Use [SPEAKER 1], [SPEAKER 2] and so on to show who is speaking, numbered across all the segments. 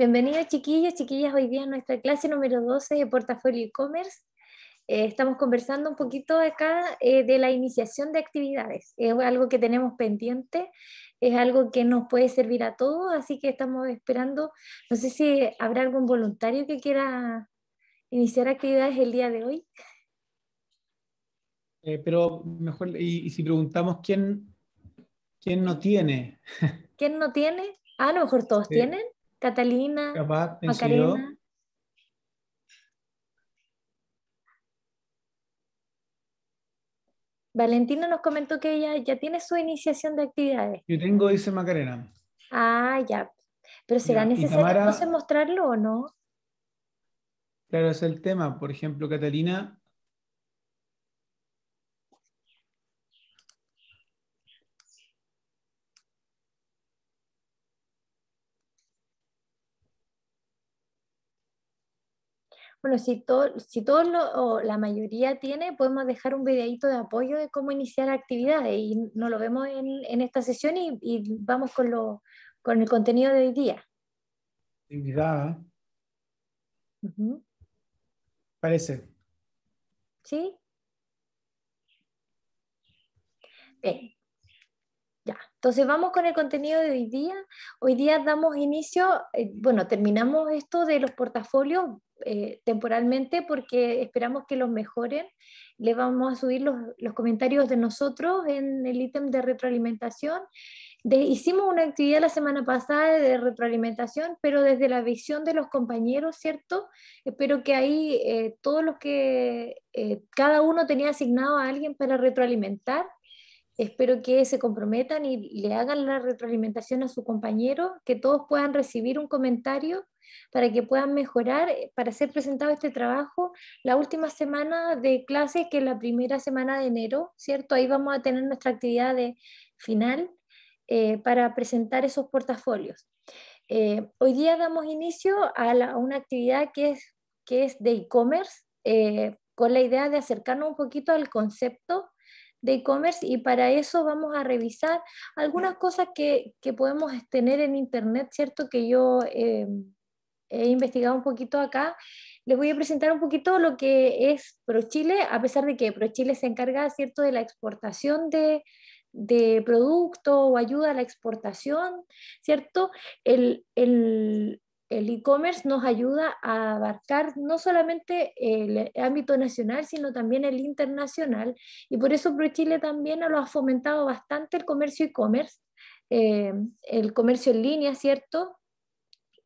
[SPEAKER 1] Bienvenidos chiquillos, chiquillas, hoy día en nuestra clase número 12 de Portafolio e-Commerce. Eh, estamos conversando un poquito acá eh, de la iniciación de actividades. Es algo que tenemos pendiente, es algo que nos puede servir a todos, así que estamos esperando. No sé si habrá algún voluntario que quiera iniciar actividades el día de hoy.
[SPEAKER 2] Eh, pero mejor, y, si preguntamos quién, quién no tiene.
[SPEAKER 1] ¿Quién no tiene? Ah, a lo mejor todos tienen. Catalina, Macarena. Valentina nos comentó que ella ya tiene su iniciación de actividades.
[SPEAKER 2] Yo tengo, dice Macarena.
[SPEAKER 1] Ah, ya. Pero será necesario mostrarlo o no?
[SPEAKER 2] Claro, es el tema. Por ejemplo, Catalina
[SPEAKER 1] Bueno, si todos si todos o la mayoría tiene, podemos dejar un videito de apoyo de cómo iniciar actividades y nos lo vemos en, esta sesión y, vamos con, con el contenido de hoy día.
[SPEAKER 2] Actividad. ¿eh? Parece.
[SPEAKER 1] ¿Sí? Bien. Ya, entonces vamos con el contenido de hoy día. Hoy día damos inicio, eh, bueno, terminamos esto de los portafolios, eh, temporalmente porque esperamos que los mejoren. Le vamos a subir los, comentarios de nosotros en el ítem de retroalimentación. De, hicimos una actividad la semana pasada de retroalimentación, pero desde la visión de los compañeros, ¿cierto? Espero que ahí eh, todos los que eh, cada uno tenía asignado a alguien para retroalimentar, espero que se comprometan y le hagan la retroalimentación a su compañero, que todos puedan recibir un comentario para que puedan mejorar, eh, para ser presentado este trabajo la última semana de clase, que es la primera semana de enero, ¿cierto? Ahí vamos a tener nuestra actividad de final eh, para presentar esos portafolios. Eh, hoy día damos inicio a, una actividad que es, que es de e-commerce, con la idea de acercarnos un poquito al concepto de e-commerce y para eso vamos a revisar algunas cosas que, que podemos tener en Internet, ¿cierto? Que yo he investigado un poquito acá, les voy a presentar un poquito lo que es ProChile, a pesar de que ProChile se encarga ¿cierto? de la exportación de, de producto o ayuda a la exportación, ¿cierto? El, e-commerce nos ayuda a abarcar no solamente el ámbito nacional, sino también el internacional. Y por eso ProChile también lo ha fomentado bastante el comercio e-commerce, eh, el comercio en línea, ¿cierto?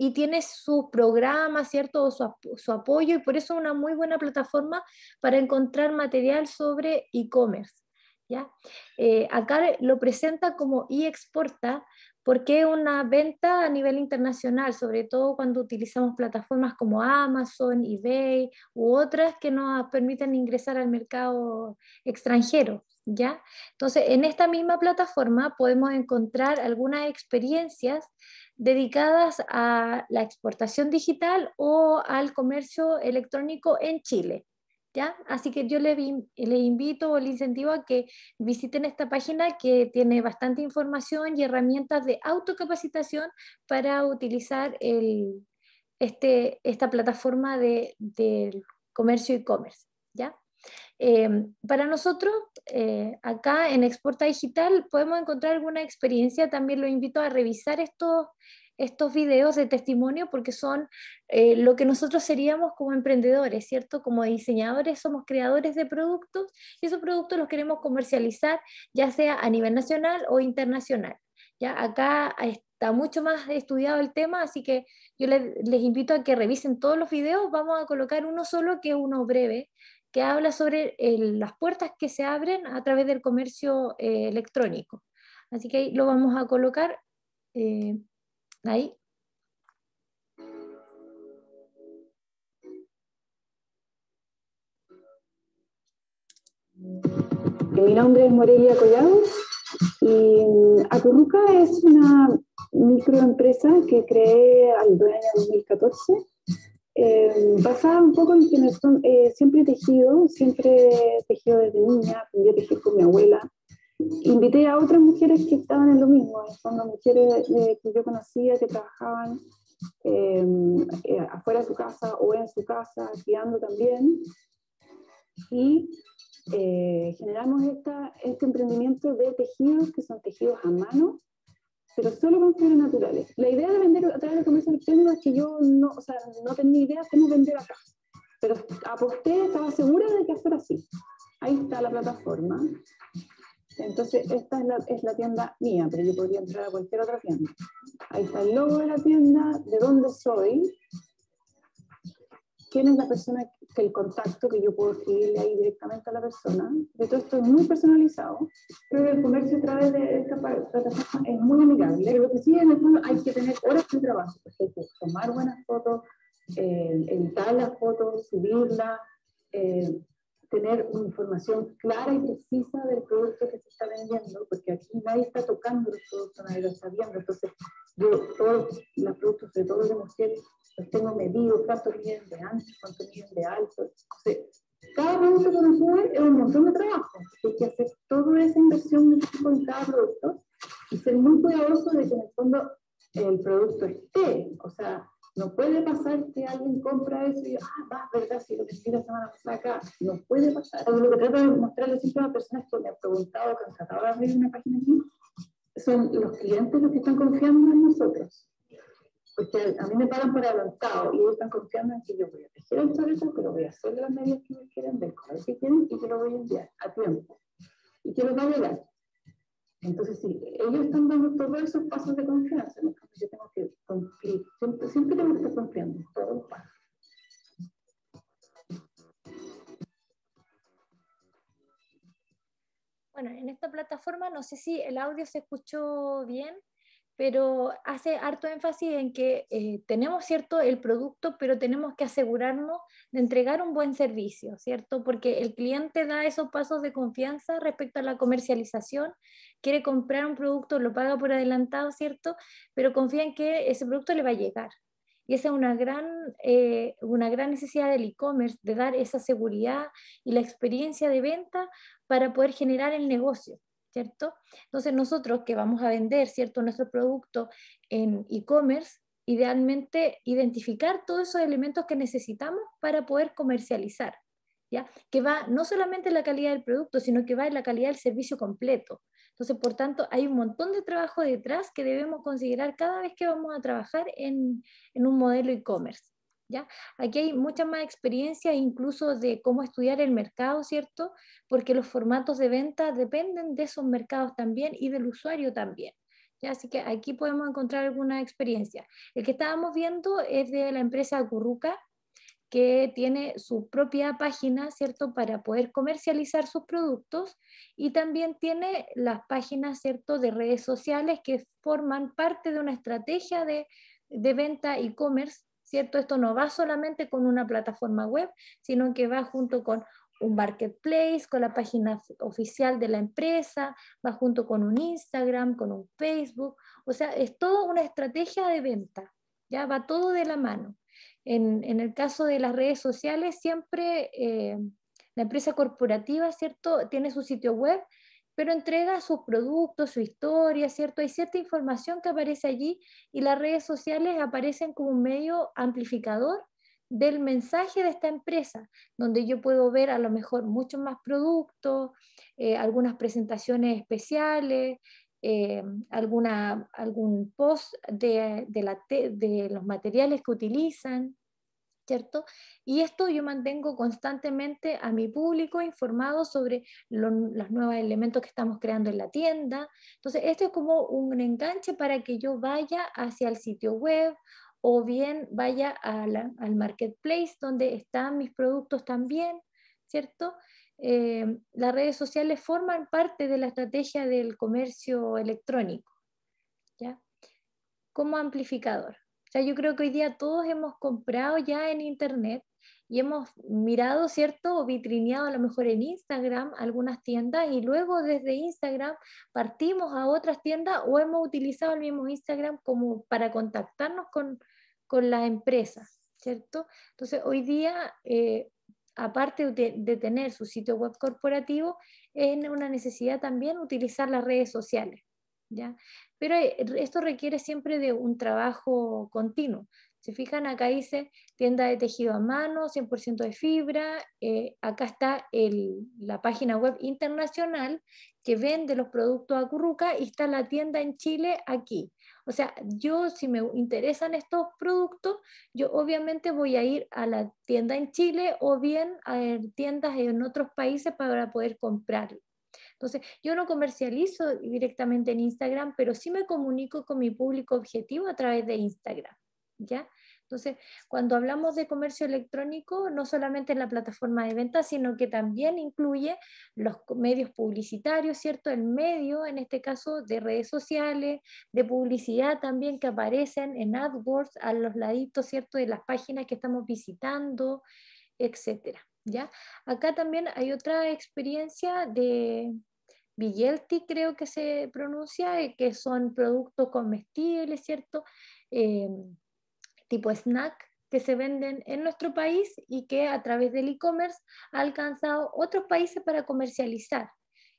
[SPEAKER 1] y tiene su programa, ¿cierto? su, apoyo, y por eso es una muy buena plataforma para encontrar material sobre e-commerce. ¿ya? Eh, acá lo presenta como e-exporta, porque qué una venta a nivel internacional, sobre todo cuando utilizamos plataformas como Amazon, eBay u otras que nos permiten ingresar al mercado extranjero? ¿Ya? Entonces, en esta misma plataforma podemos encontrar algunas experiencias dedicadas a la exportación digital o al comercio electrónico en Chile. Así que yo le invito o le incentivo a que visiten esta página que tiene bastante información y herramientas de autocapacitación para utilizar este, esta plataforma del comercio e-commerce. ¿ya? Eh, para nosotros, eh, acá en Exporta Digital, podemos encontrar alguna experiencia. También lo invito a revisar estos, estos videos de testimonio porque son eh, lo que nosotros seríamos como emprendedores, ¿cierto? Como diseñadores somos creadores de productos y esos productos los queremos comercializar ya sea a nivel nacional o internacional. Ya acá está mucho más estudiado el tema, así que yo les, invito a que revisen todos los videos. Vamos a colocar uno solo que es uno breve, que habla sobre las puertas que se abren a través del comercio eh, electrónico. Así que ahí lo vamos a colocar. Eh, Ahí.
[SPEAKER 3] Mi nombre es Morelia Collados y mm, Acurruca es una microempresa que creé al año 2014, eh, basada un poco en que eh, siempre he tejido, siempre he tejido desde niña, aprendí a tejer con mi abuela, invité a otras mujeres que estaban en lo mismo, son mujeres que yo conocía que trabajaban eh, eh, afuera de su casa o en su casa, criando también. Y eh, generamos este emprendimiento de tejidos que son tejidos a mano, pero solo con fibras naturales. La idea de vender a través del comercio electrónico es que yo no, o sea, no tenía idea cómo vender acá, pero aposté, estaba segura de que fuera así. Ahí está la plataforma. Entonces, esta es la, es la, tienda mía, pero yo podría entrar a cualquier otra tienda. Ahí está el logo de la tienda, de dónde soy, quién es la persona, que el contacto que yo puedo escribirle ahí directamente a la persona. De todo esto es muy personalizado. pero el comercio a través de esta plataforma es muy amigable. Pero lo que sí, en el fondo, hay que tener horas de trabajo, porque hay que tomar buenas fotos, eh, editar las fotos, subirlas. Eh, tener una información clara y precisa del producto que se está vendiendo, porque aquí nadie está tocando los productos, nadie lo está viendo. Entonces, yo todos los productos, sobre todo los mujeres, los tengo medidos, cuánto miden de ancho, cuánto miden de alto. Entonces, cada producto que uno sube es un montón de trabajo. Hay que hacer toda esa inversión en cada producto y ser muy cuidadoso de que en el fondo el producto esté, o sea, no puede pasar que alguien compra eso y, ah, va, verdad, si lo que estoy la semana pasada acá. No puede pasar. lo que trato de mostrarles a a las personas que me han preguntado, que han tratado de abrir una página aquí, son los clientes los que están confiando en nosotros. Porque a mí me pagan por adelantado y ellos están confiando en que yo voy a tejer el chaleco, que lo voy a hacer de las medidas que me quieren, del color que quieren y que lo voy a enviar a tiempo. Y que lo va a llegar. Entonces, sí, ellos están dando todos esos pasos de confianza, entonces yo tengo que cumplir, siempre, siempre tengo que estar cumpliendo todos los pasos.
[SPEAKER 1] Bueno, en esta plataforma no sé si el audio se escuchó bien pero hace harto énfasis en que eh, tenemos, ¿cierto?, el producto, pero tenemos que asegurarnos de entregar un buen servicio, ¿cierto? Porque el cliente da esos pasos de confianza respecto a la comercialización, quiere comprar un producto, lo paga por adelantado, ¿cierto? Pero confía en que ese producto le va a llegar. Y esa es una gran, eh, una gran necesidad del e-commerce, de dar esa seguridad y la experiencia de venta para poder generar el negocio. ¿cierto? Entonces nosotros que vamos a vender, ¿cierto? Nuestro producto en e-commerce, idealmente identificar todos esos elementos que necesitamos para poder comercializar, ¿ya? Que va no solamente en la calidad del producto, sino que va en la calidad del servicio completo. Entonces, por tanto, hay un montón de trabajo detrás que debemos considerar cada vez que vamos a trabajar en, en un modelo e-commerce. Aquí hay mucha más experiencia incluso de cómo estudiar el mercado, ¿cierto? Porque los formatos de venta dependen de esos mercados también y del usuario también. Así que aquí podemos encontrar alguna experiencia. El que estábamos viendo es de la empresa Curruca, que tiene su propia página, ¿cierto?, para poder comercializar sus productos y también tiene las páginas, ¿cierto?, de redes sociales que forman parte de una estrategia de, de venta e-commerce ¿cierto? Esto no va solamente con una plataforma web, sino que va junto con un marketplace, con la página oficial de la empresa, va junto con un Instagram, con un Facebook, o sea, es toda una estrategia de venta, ya va todo de la mano. En, el caso de las redes sociales, siempre eh, la empresa corporativa, ¿cierto? Tiene su sitio web pero entrega sus productos, su historia, ¿cierto? Hay cierta información que aparece allí y las redes sociales aparecen como un medio amplificador del mensaje de esta empresa, donde yo puedo ver a lo mejor muchos más productos, eh, algunas presentaciones especiales, eh, alguna, algún post de, de los materiales que utilizan, y esto yo mantengo constantemente a mi público informado sobre los nuevos elementos que estamos creando en la tienda. Entonces, esto es como un enganche para que yo vaya hacia el sitio web o bien vaya al marketplace donde están mis productos también, ¿cierto? Eh, las redes sociales forman parte de la estrategia del comercio electrónico, ¿ya? Como amplificador sea, yo creo que hoy día todos hemos comprado ya en Internet y hemos mirado, ¿cierto? O vitrineado a lo mejor en Instagram algunas tiendas y luego desde Instagram partimos a otras tiendas o hemos utilizado el mismo Instagram como para contactarnos con, con las empresas, ¿cierto? Entonces, hoy día, eh, aparte de, tener su sitio web corporativo, es una necesidad también utilizar las redes sociales. Pero eh, esto requiere siempre de un trabajo continuo. Si fijan, acá dice tienda de tejido a mano, 100% de fibra. Eh, acá está la página web internacional que vende los productos a Curruca y está la tienda en Chile aquí. O sea, yo si me interesan estos productos, yo obviamente voy a ir a la tienda en Chile o bien a eh, tiendas en otros países para poder comprarlos. Entonces, yo no comercializo directamente en Instagram, pero sí me comunico con mi público objetivo a través de Instagram, ¿ya? Entonces, cuando hablamos de comercio electrónico, no solamente en la plataforma de venta, sino que también incluye los medios publicitarios, ¿cierto? El medio, en este caso, de redes sociales, de publicidad también que aparecen en AdWords, a los laditos, ¿cierto? De las páginas que estamos visitando, etcétera. ¿ya? Acá también hay otra experiencia de, Vigelti creo que se pronuncia, eh, que son productos comestibles, ¿cierto? Eh, tipo snack que se venden en nuestro país y que a través del e-commerce ha alcanzado otros países para comercializar.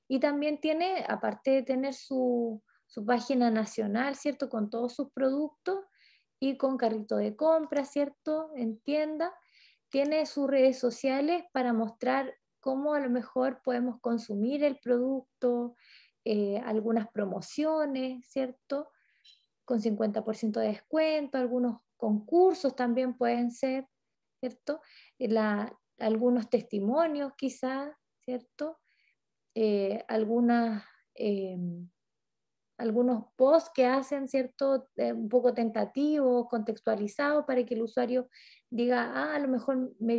[SPEAKER 1] Y también tiene, aparte de tener su, su página nacional, ¿cierto? Con todos sus productos y con carrito de compra, ¿cierto? En tienda. Tiene sus redes sociales para mostrar cómo a lo mejor podemos consumir el producto, eh, algunas promociones, ¿cierto? Con 50% de descuento, algunos concursos también pueden ser, ¿cierto? Eh, algunos testimonios quizás, ¿cierto? Eh, algunas, algunos posts que hacen, ¿cierto? un poco tentativos, contextualizados para que el usuario diga, ah, a lo mejor me,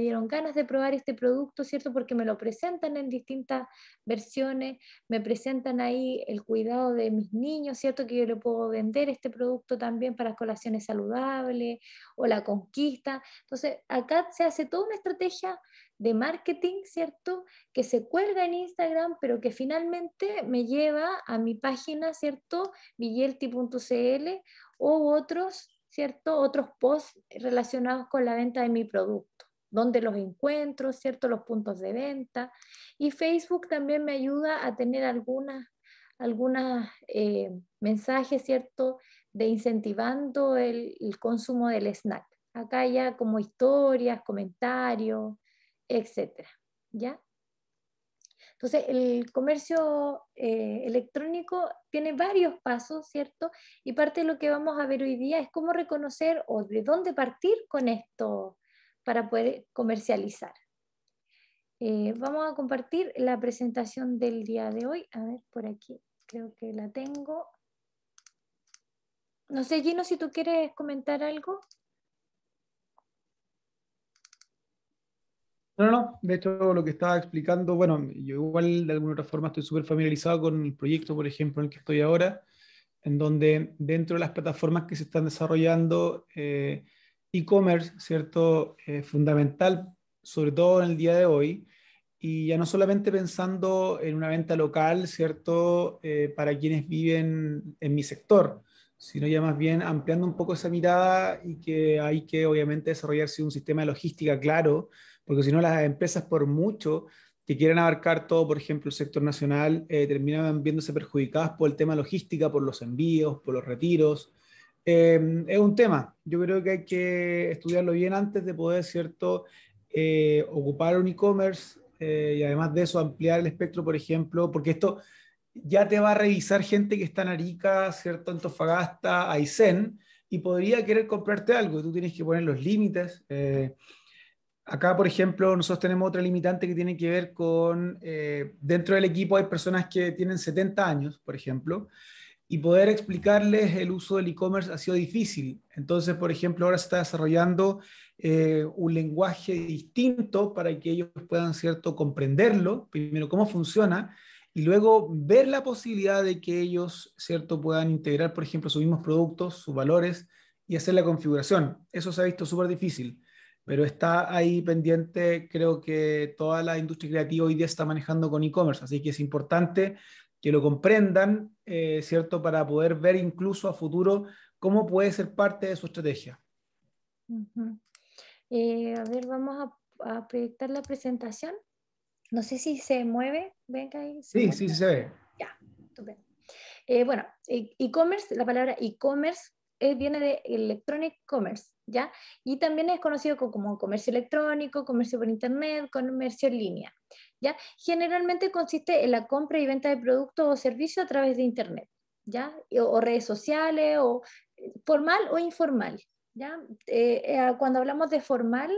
[SPEAKER 1] dieron ganas de probar este producto, ¿cierto? Porque me lo presentan en distintas versiones, me presentan ahí el cuidado de mis niños, ¿cierto? Que yo le puedo vender este producto también para colaciones saludables o la conquista. Entonces, acá se hace toda una estrategia de marketing, ¿cierto? Que se cuelga en Instagram, pero que finalmente me lleva a mi página, ¿cierto? Villelti.cl o otros ¿cierto? Otros posts relacionados con la venta de mi producto, donde los encuentro, ¿cierto? Los puntos de venta. Y Facebook también me ayuda a tener algunas algunos eh, mensajes, ¿cierto?, de incentivando el, el, consumo del snack. Acá ya como historias, comentarios, etcétera, ¿ya? Entonces, el comercio eh, electrónico tiene varios pasos, ¿cierto? Y parte de lo que vamos a ver hoy día es cómo reconocer o de dónde partir con esto para poder comercializar. Eh, vamos a compartir la presentación del día de hoy. A ver, por aquí creo que la tengo. No sé, Gino, si tú quieres comentar algo.
[SPEAKER 2] No, no, de hecho lo que estaba explicando, bueno, yo igual de alguna otra forma estoy súper familiarizado con el proyecto, por ejemplo, en el que estoy ahora, en donde dentro de las plataformas que se están desarrollando, eh, e-commerce, ¿cierto? Eh, fundamental, sobre todo en el día de hoy, y ya no solamente pensando en una venta local, ¿cierto? Eh, para quienes viven en mi sector, sino ya más bien ampliando un poco esa mirada y que hay que obviamente desarrollarse un sistema de logística claro porque si no las empresas por mucho que quieran abarcar todo, por ejemplo, el sector nacional, eh, terminan viéndose perjudicadas por el tema logística, por los envíos, por los retiros. Em, es un tema, yo creo que hay que estudiarlo bien antes de poder, ¿cierto?, eh, ocupar un e-commerce eh, y además de eso ampliar el espectro, por ejemplo, porque esto ya te va a revisar gente que está en Arica, ¿cierto?, Antofagasta, Aysén, y podría querer comprarte algo, y tú tienes que poner los límites. Acá, por ejemplo, nosotros tenemos otra limitante que tiene que ver con, eh, dentro del equipo hay personas que tienen 70 años, por ejemplo, y poder explicarles el uso del e-commerce ha sido difícil. Entonces, por ejemplo, ahora se está desarrollando eh, un lenguaje distinto para que ellos puedan, ¿cierto?, comprenderlo, primero cómo funciona, y luego ver la posibilidad de que ellos, ¿cierto?, puedan integrar, por ejemplo, sus mismos productos, sus valores y hacer la configuración. Eso se ha visto súper difícil pero está ahí pendiente, creo que toda la industria creativa hoy día está manejando con e-commerce, así que es importante que lo comprendan, eh, ¿cierto? Para poder ver incluso a futuro cómo puede ser parte de su estrategia.
[SPEAKER 1] Eh, a ver, vamos a, proyectar la presentación. No sé si se mueve. ahí. Sí, sí, se ve. Ya, estupendo. Eh, bueno, e-commerce, la palabra e-commerce viene de electronic commerce, y también es conocido como comercio electrónico, comercio por internet, comercio en línea, ¿ya? Generalmente consiste en la compra y venta de productos o servicios a través de internet, O, redes sociales, o eh, formal o informal, eh, eh, cuando hablamos de formal,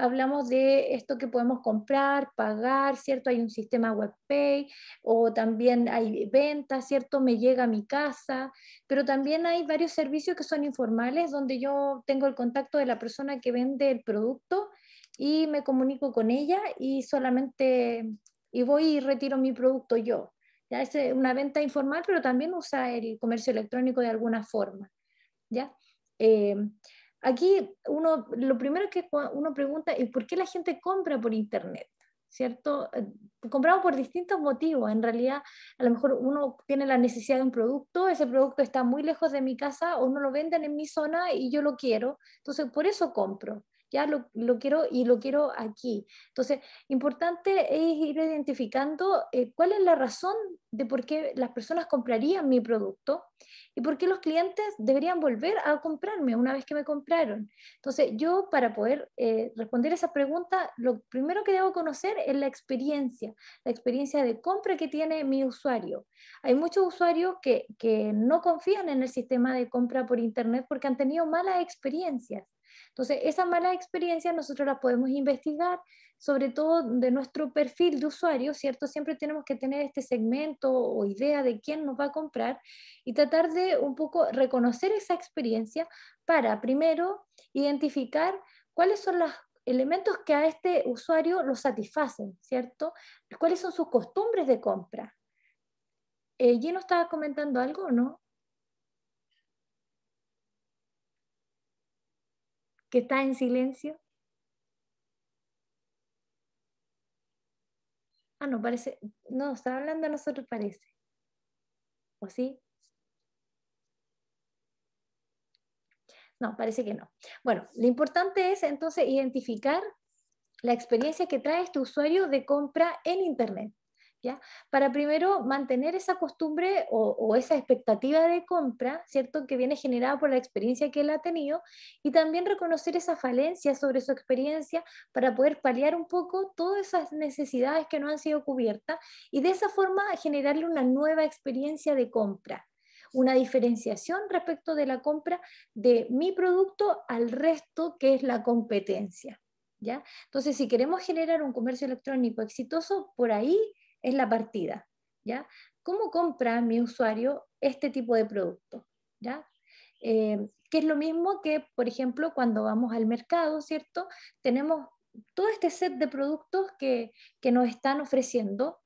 [SPEAKER 1] hablamos de esto que podemos comprar, pagar, ¿cierto? Hay un sistema WebPay o también hay ventas, ¿cierto? Me llega a mi casa, pero también hay varios servicios que son informales donde yo tengo el contacto de la persona que vende el producto y me comunico con ella y solamente y voy y retiro mi producto yo. Ya es una venta informal, pero también usa el comercio electrónico de alguna forma, ¿ya? Eh, Aquí uno, lo primero que uno pregunta es por qué la gente compra por Internet. ¿cierto? Eh, compramos por distintos motivos. En realidad, a lo mejor uno tiene la necesidad de un producto, ese producto está muy lejos de mi casa o no lo venden en mi zona y yo lo quiero. Entonces, por eso compro ya lo, quiero y lo quiero aquí. Entonces, importante es ir identificando eh, cuál es la razón de por qué las personas comprarían mi producto y por qué los clientes deberían volver a comprarme una vez que me compraron. Entonces, yo para poder eh, responder esa pregunta, lo primero que debo conocer es la experiencia, la experiencia de compra que tiene mi usuario. Hay muchos usuarios que, que no confían en el sistema de compra por Internet porque han tenido malas experiencias. Entonces, esa mala experiencia nosotros la podemos investigar, sobre todo de nuestro perfil de usuario, ¿cierto? Siempre tenemos que tener este segmento o idea de quién nos va a comprar y tratar de un poco reconocer esa experiencia para, primero, identificar cuáles son los elementos que a este usuario lo satisfacen, ¿cierto? ¿Cuáles son sus costumbres de compra? Eh, ¿Gino estaba comentando algo no? que está en silencio? Ah, no, parece, no, está hablando a nosotros, parece. ¿O sí? No, parece que no. Bueno, lo importante es entonces identificar la experiencia que trae este usuario de compra en Internet. Para primero mantener esa costumbre o, esa expectativa de compra, ¿cierto? Que viene generada por la experiencia que él ha tenido y también reconocer esa falencia sobre su experiencia para poder paliar un poco todas esas necesidades que no han sido cubiertas y de esa forma generarle una nueva experiencia de compra una diferenciación respecto de la compra de mi producto al resto que es la competencia. ¿ya? Entonces, si queremos generar un comercio electrónico exitoso, por ahí es la partida, ¿ya? ¿Cómo compra mi usuario este tipo de producto? ¿Ya? Eh, que es lo mismo que, por ejemplo, cuando vamos al mercado, ¿cierto? Tenemos todo este set de productos que, que nos están ofreciendo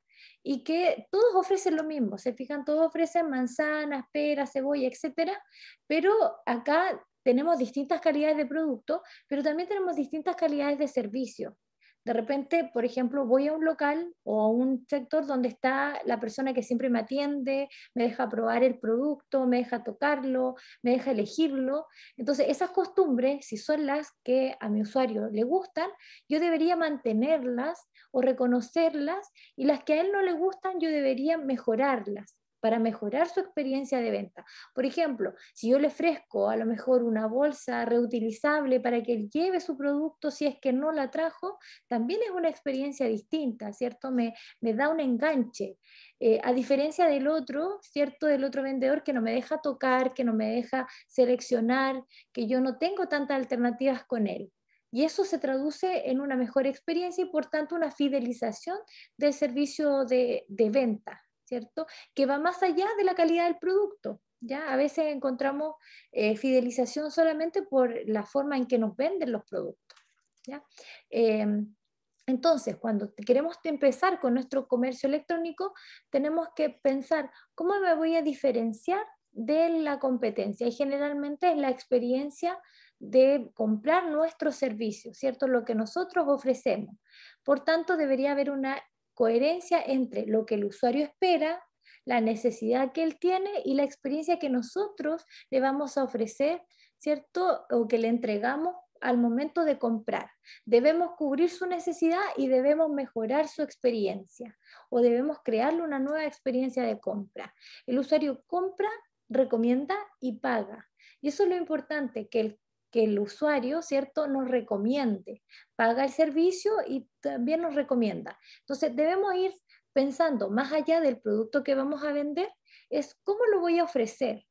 [SPEAKER 1] y que todos ofrecen lo mismo, se fijan, todos ofrecen manzanas, peras, cebolla, etcétera, pero acá tenemos distintas calidades de producto, pero también tenemos distintas calidades de servicio de repente, por ejemplo, voy a un local o a un sector donde está la persona que siempre me atiende, me deja probar el producto, me deja tocarlo, me deja elegirlo. Entonces, esas costumbres, si son las que a mi usuario le gustan, yo debería mantenerlas o reconocerlas y las que a él no le gustan, yo debería mejorarlas para mejorar su experiencia de venta. Por ejemplo, si yo le ofrezco a lo mejor una bolsa reutilizable para que él lleve su producto si es que no la trajo, también es una experiencia distinta, ¿cierto? Me, da un enganche. Eh, a diferencia del otro, ¿cierto? Del otro vendedor que no me deja tocar, que no me deja seleccionar, que yo no tengo tantas alternativas con él. Y eso se traduce en una mejor experiencia y por tanto una fidelización del servicio de venta. ¿cierto? Que va más allá de la calidad del producto. ¿ya? A veces encontramos eh, fidelización solamente por la forma en que nos venden los productos. Em, entonces, cuando queremos empezar con nuestro comercio electrónico, tenemos que pensar cómo me voy a diferenciar de la competencia y generalmente es la experiencia de comprar nuestro servicio, ¿cierto? Lo que nosotros ofrecemos. Por tanto, debería haber una coherencia entre lo que el usuario espera, la necesidad que él tiene y la experiencia que nosotros le vamos a ofrecer, ¿cierto? O que le entregamos al momento de comprar. Debemos cubrir su necesidad y debemos mejorar su experiencia o debemos crearle una nueva experiencia de compra. El usuario compra, recomienda y paga. Y eso es lo importante, que el que el usuario, ¿cierto?, nos recomiende. Paga el servicio y también nos recomienda. Entonces, debemos ir pensando más allá del producto que vamos a vender, es cómo lo voy a ofrecer,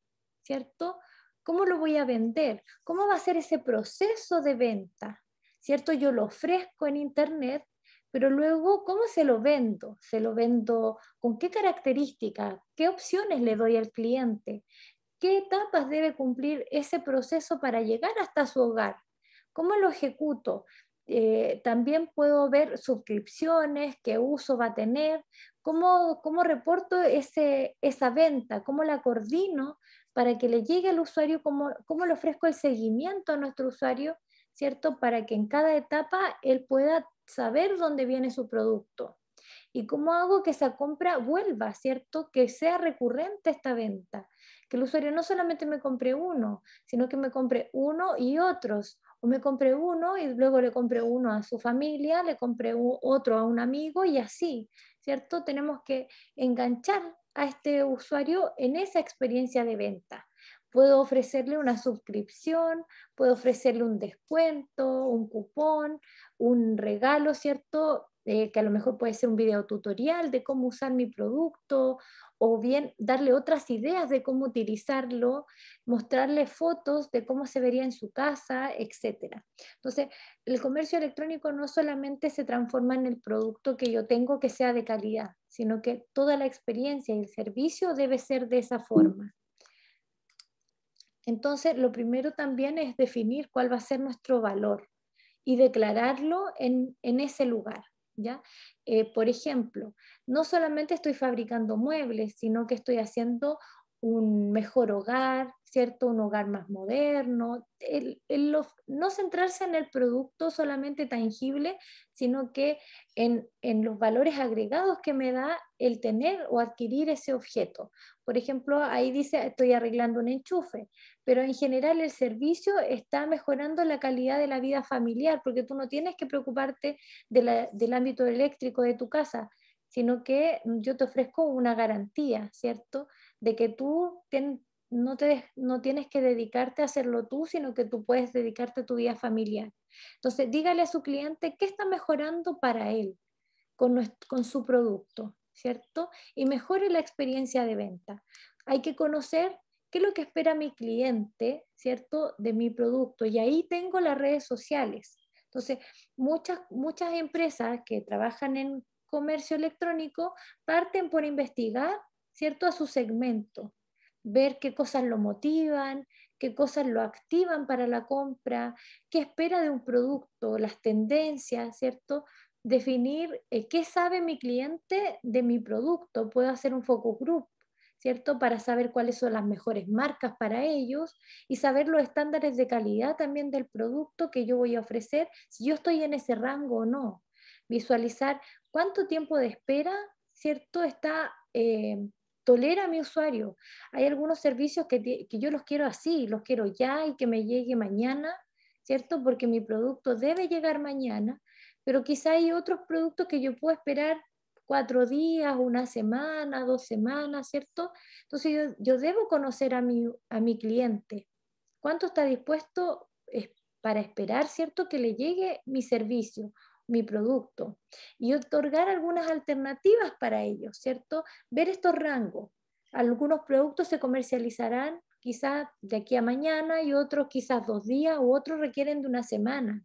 [SPEAKER 1] ¿cierto? ¿Cómo lo voy a vender? ¿Cómo va a ser ese proceso de venta? ¿Cierto? Yo lo ofrezco en Internet, pero luego, ¿cómo se lo vendo? ¿Se lo vendo con qué características? ¿Qué opciones le doy al cliente? ¿Qué etapas debe cumplir ese proceso para llegar hasta su hogar? ¿Cómo lo ejecuto? Eh, también puedo ver suscripciones, qué uso va a tener, cómo, reporto esa venta, cómo la coordino para que le llegue al usuario, cómo, cómo le ofrezco el seguimiento a nuestro usuario, ¿cierto? Para que en cada etapa él pueda saber dónde viene su producto. ¿Y cómo hago que esa compra vuelva, ¿cierto? Que sea recurrente esta venta, que el usuario no solamente me compre uno, sino que me compre uno y otros, o me compre uno y luego le compre uno a su familia, le compre otro a un amigo y así, ¿cierto? Tenemos que enganchar a este usuario en esa experiencia de venta. Puedo ofrecerle una suscripción, puedo ofrecerle un descuento, un cupón, un regalo, ¿cierto? Eh, que a lo mejor puede ser un video tutorial de cómo usar mi producto o bien darle otras ideas de cómo utilizarlo, mostrarle fotos de cómo se vería en su casa, etc. Entonces, el comercio electrónico no solamente se transforma en el producto que yo tengo que sea de calidad, sino que toda la experiencia y el servicio debe ser de esa forma. Entonces, lo primero también es definir cuál va a ser nuestro valor y declararlo en ese lugar. ¿ya? Eh, por ejemplo, no solamente estoy fabricando muebles, sino que estoy haciendo un mejor hogar, ¿cierto? Un hogar más moderno, no centrarse en el producto solamente tangible, sino que en, los valores agregados que me da el tener o adquirir ese objeto. Por ejemplo, ahí dice, estoy arreglando un enchufe, pero en general el servicio está mejorando la calidad de la vida familiar, porque tú no tienes que preocuparte del ámbito eléctrico de tu casa, sino que yo te ofrezco una garantía, ¿cierto? de que tú no, te, no tienes que dedicarte a hacerlo tú, sino que tú puedes dedicarte a tu vida familiar. Entonces, dígale a su cliente qué está mejorando para él con, su producto, ¿cierto? Y mejore la experiencia de venta. Hay que conocer qué es lo que espera mi cliente, ¿cierto? De mi producto. Y ahí tengo las redes sociales. Entonces, muchas, muchas empresas que trabajan en comercio electrónico parten por investigar ¿cierto? A su segmento, ver qué cosas lo motivan, qué cosas lo activan para la compra, qué espera de un producto, las tendencias, ¿cierto? Definir eh, qué sabe mi cliente de mi producto. Puedo hacer un focus group, ¿cierto? Para saber cuáles son las mejores marcas para ellos y saber los estándares de calidad también del producto que yo voy a ofrecer, si yo estoy en ese rango o no. Visualizar cuánto tiempo de espera, ¿cierto? Está... Eh, tolera a mi usuario. Hay algunos servicios que, yo los quiero así, los quiero ya y que me llegue mañana, ¿cierto? Porque mi producto debe llegar mañana, pero quizá hay otros productos que yo puedo esperar cuatro días, una semana, dos semanas, ¿cierto? Entonces yo, yo debo conocer a mi, a mi cliente. ¿Cuánto está dispuesto para esperar, ¿cierto? Que le llegue mi servicio mi producto y otorgar algunas alternativas para ellos, ¿cierto? Ver estos rangos. Algunos productos se comercializarán quizás de aquí a mañana y otros quizás dos días u otros requieren de una semana.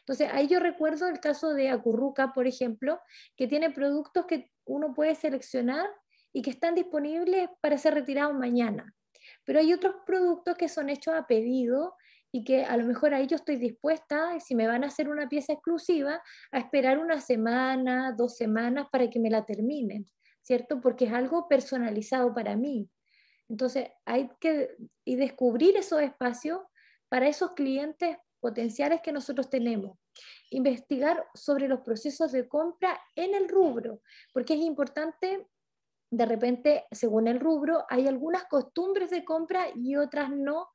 [SPEAKER 1] Entonces, ahí yo recuerdo el caso de Acurruca, por ejemplo, que tiene productos que uno puede seleccionar y que están disponibles para ser retirados mañana. Pero hay otros productos que son hechos a pedido y que a lo mejor ahí yo estoy dispuesta, si me van a hacer una pieza exclusiva, a esperar una semana, dos semanas para que me la terminen, ¿cierto? Porque es algo personalizado para mí. Entonces hay que descubrir esos espacios para esos clientes potenciales que nosotros tenemos. Investigar sobre los procesos de compra en el rubro, porque es importante de repente, según el rubro, hay algunas costumbres de compra y otras no,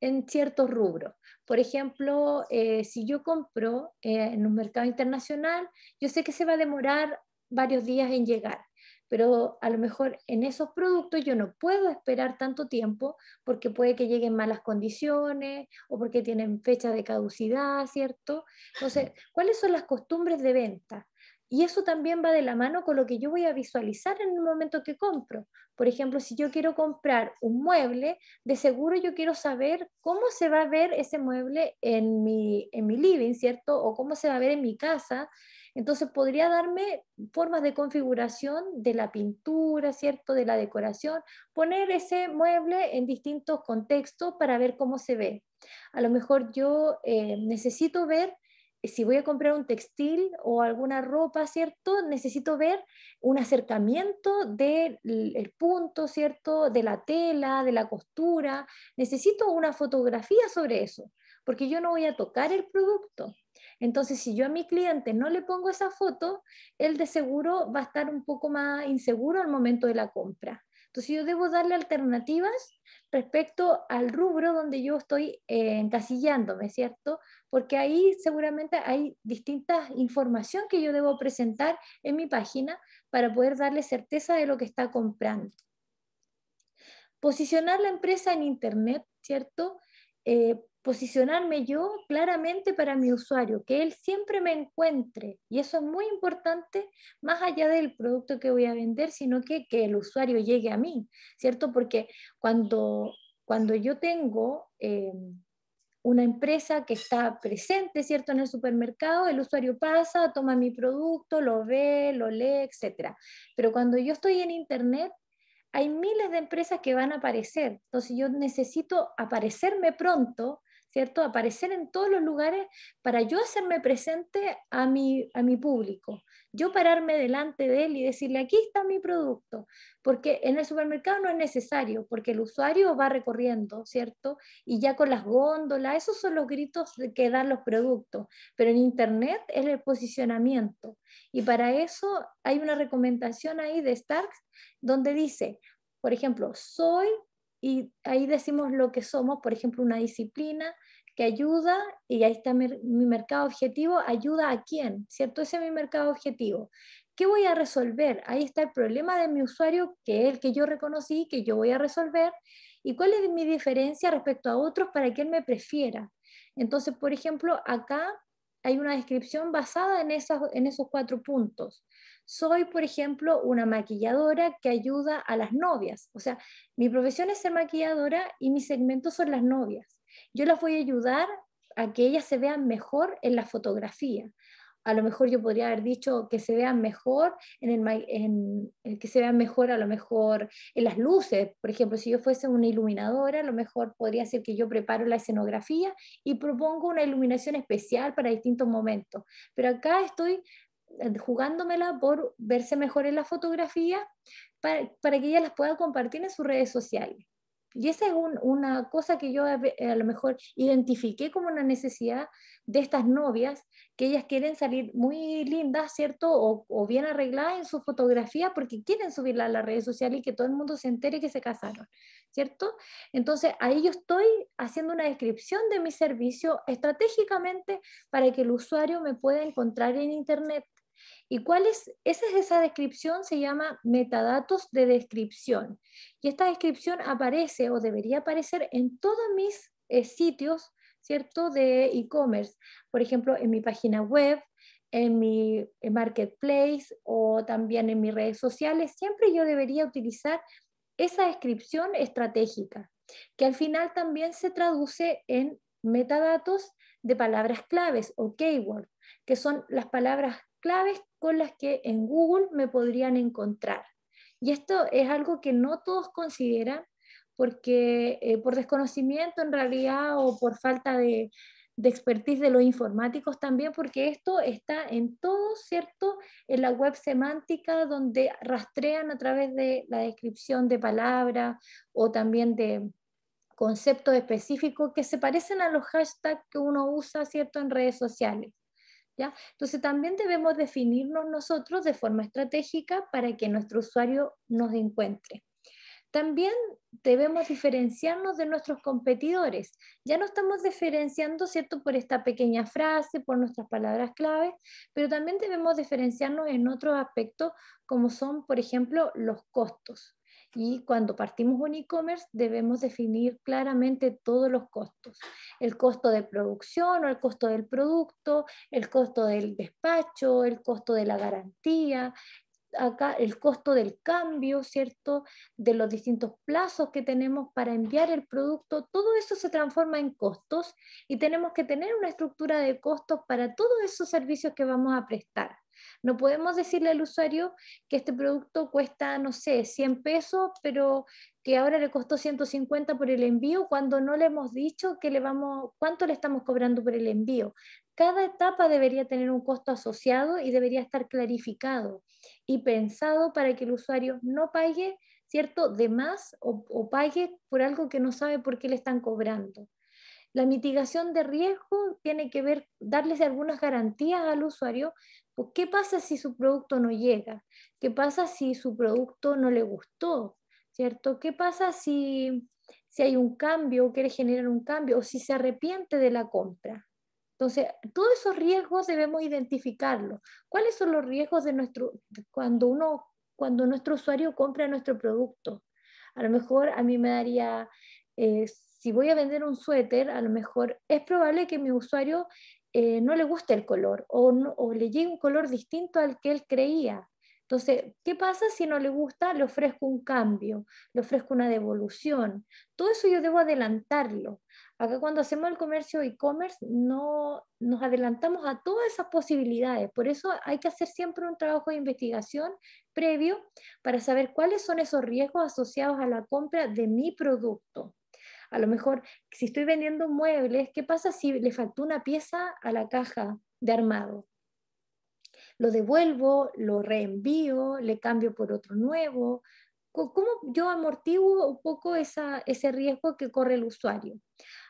[SPEAKER 1] en ciertos rubros. Por ejemplo, eh, si yo compro eh, en un mercado internacional, yo sé que se va a demorar varios días en llegar, pero a lo mejor en esos productos yo no puedo esperar tanto tiempo porque puede que lleguen malas condiciones o porque tienen fecha de caducidad, ¿cierto? Entonces, ¿cuáles son las costumbres de venta? Y eso también va de la mano con lo que yo voy a visualizar en el momento que compro. Por ejemplo, si yo quiero comprar un mueble, de seguro yo quiero saber cómo se va a ver ese mueble en mi, en mi living, ¿cierto? O cómo se va a ver en mi casa. Entonces podría darme formas de configuración de la pintura, ¿cierto? De la decoración, poner ese mueble en distintos contextos para ver cómo se ve. A lo mejor yo eh, necesito ver si voy a comprar un textil o alguna ropa, ¿cierto? Necesito ver un acercamiento del punto, ¿cierto? De la tela, de la costura. Necesito una fotografía sobre eso, porque yo no voy a tocar el producto. Entonces, si yo a mi cliente no le pongo esa foto, él de seguro va a estar un poco más inseguro al momento de la compra. Entonces yo debo darle alternativas respecto al rubro donde yo estoy eh, encasillándome, ¿cierto? Porque ahí seguramente hay distintas información que yo debo presentar en mi página para poder darle certeza de lo que está comprando. Posicionar la empresa en Internet, ¿cierto? Eh, posicionarme yo claramente para mi usuario, que él siempre me encuentre. Y eso es muy importante, más allá del producto que voy a vender, sino que, el usuario llegue a mí, ¿cierto? Porque cuando, cuando yo tengo eh, una empresa que está presente, ¿cierto? En el supermercado, el usuario pasa, toma mi producto, lo ve, lo lee, etc. Pero cuando yo estoy en Internet, hay miles de empresas que van a aparecer. Entonces yo necesito aparecerme pronto ¿cierto? Aparecer en todos los lugares para yo hacerme presente a mi, a mi público, yo pararme delante de él y decirle, aquí está mi producto, porque en el supermercado no es necesario, porque el usuario va recorriendo, ¿cierto? Y ya con las góndolas, esos son los gritos que dan los productos, pero en Internet es el posicionamiento. Y para eso hay una recomendación ahí de Starks donde dice, por ejemplo, soy y ahí decimos lo que somos, por ejemplo, una disciplina que ayuda, y ahí está mi, mercado objetivo, ayuda a quién, ¿cierto? Ese es mi mercado objetivo. ¿Qué voy a resolver? Ahí está el problema de mi usuario, que es el que yo reconocí, que yo voy a resolver, y cuál es mi diferencia respecto a otros para que él me prefiera. Entonces, por ejemplo, acá hay una descripción basada en esos cuatro puntos soy, por ejemplo, una maquilladora que ayuda a las novias. O sea, mi profesión es ser maquilladora y mi segmento son las novias. Yo las voy a ayudar a que ellas se vean mejor en la fotografía. A lo mejor yo podría haber dicho que se vean mejor en el eh, que se vean mejor a lo mejor en las luces, por ejemplo, si yo fuese una iluminadora, a lo mejor podría ser que yo preparo la escenografía y propongo una iluminación especial para distintos momentos. Pero acá estoy eh, jugándomela por verse mejor en la fotografía para, que ella las pueda compartir en sus redes sociales. Y esa es una cosa que yo a, lo mejor identifiqué como una necesidad de estas novias, que ellas quieren salir muy lindas, ¿cierto? O, o, bien arregladas en su fotografía porque quieren subirla a las redes sociales y que todo el mundo se entere que se casaron, ¿cierto? Entonces ahí yo estoy haciendo una descripción de mi servicio estratégicamente para que el usuario me pueda encontrar en Internet ¿Y cuál es? Esa esa descripción, se llama metadatos de descripción. Y esta descripción aparece o debería aparecer en todos mis eh, sitios, ¿cierto? De e-commerce. Por ejemplo, en mi página web, en mi eh, marketplace o también en mis redes sociales, siempre yo debería utilizar esa descripción estratégica, que al final también se traduce en metadatos de palabras claves o keywords, que son las palabras claves con las que en Google me podrían encontrar. Y esto es algo que no todos consideran porque eh, por desconocimiento en realidad o por falta de, de expertise de los informáticos también, porque esto está en todo, ¿cierto? En la web semántica, donde rastrean a través de la descripción de palabras o también de conceptos específicos que se parecen a los hashtags que uno usa, ¿cierto?, en redes sociales. Entonces también debemos definirnos nosotros de forma estratégica para que nuestro usuario nos encuentre. También debemos diferenciarnos de nuestros competidores. Ya no estamos diferenciando, ¿cierto?, por esta pequeña frase, por nuestras palabras claves, pero también debemos diferenciarnos en otros aspectos como son, por ejemplo, los costos. Y cuando partimos un e-commerce debemos definir claramente todos los costos. El costo de producción o el costo del producto, el costo del despacho, el costo de la garantía, acá el costo del cambio, ¿cierto? De los distintos plazos que tenemos para enviar el producto, todo eso se transforma en costos y tenemos que tener una estructura de costos para todos esos servicios que vamos a prestar. No podemos decirle al usuario que este producto cuesta, no sé, 100 pesos, pero que ahora le costó 150 por el envío cuando no le hemos dicho que le vamos, cuánto le estamos cobrando por el envío. Cada etapa debería tener un costo asociado y debería estar clarificado y pensado para que el usuario no pague, ¿cierto?, de más o, o pague por algo que no sabe por qué le están cobrando. La mitigación de riesgo tiene que ver, darles algunas garantías al usuario. ¿Qué pasa si su producto no llega? ¿Qué pasa si su producto no le gustó? ¿Cierto? ¿Qué pasa si, hay un cambio o quiere generar un cambio o si se arrepiente de la compra? Entonces, todos esos riesgos debemos identificarlos. ¿Cuáles son los riesgos de nuestro, cuando, uno, cuando nuestro usuario compra nuestro producto? A lo mejor a mí me daría eh, si voy a vender un suéter, a lo mejor es probable que mi usuario eh, no le guste el color o, o le llegue un color distinto al que él creía. Entonces, ¿qué pasa si no le gusta? Le ofrezco un cambio, le ofrezco una devolución. Todo eso yo debo adelantarlo. Acá cuando hacemos el comercio e-commerce, no nos adelantamos a todas esas posibilidades. Por eso hay que hacer siempre un trabajo de investigación previo para saber cuáles son esos riesgos asociados a la compra de mi producto. A lo mejor, si estoy vendiendo muebles, ¿qué pasa si le faltó una pieza a la caja de armado? Lo devuelvo, lo reenvío, le cambio por otro nuevo. ¿Cómo yo amortiguo un poco ese riesgo que corre el usuario?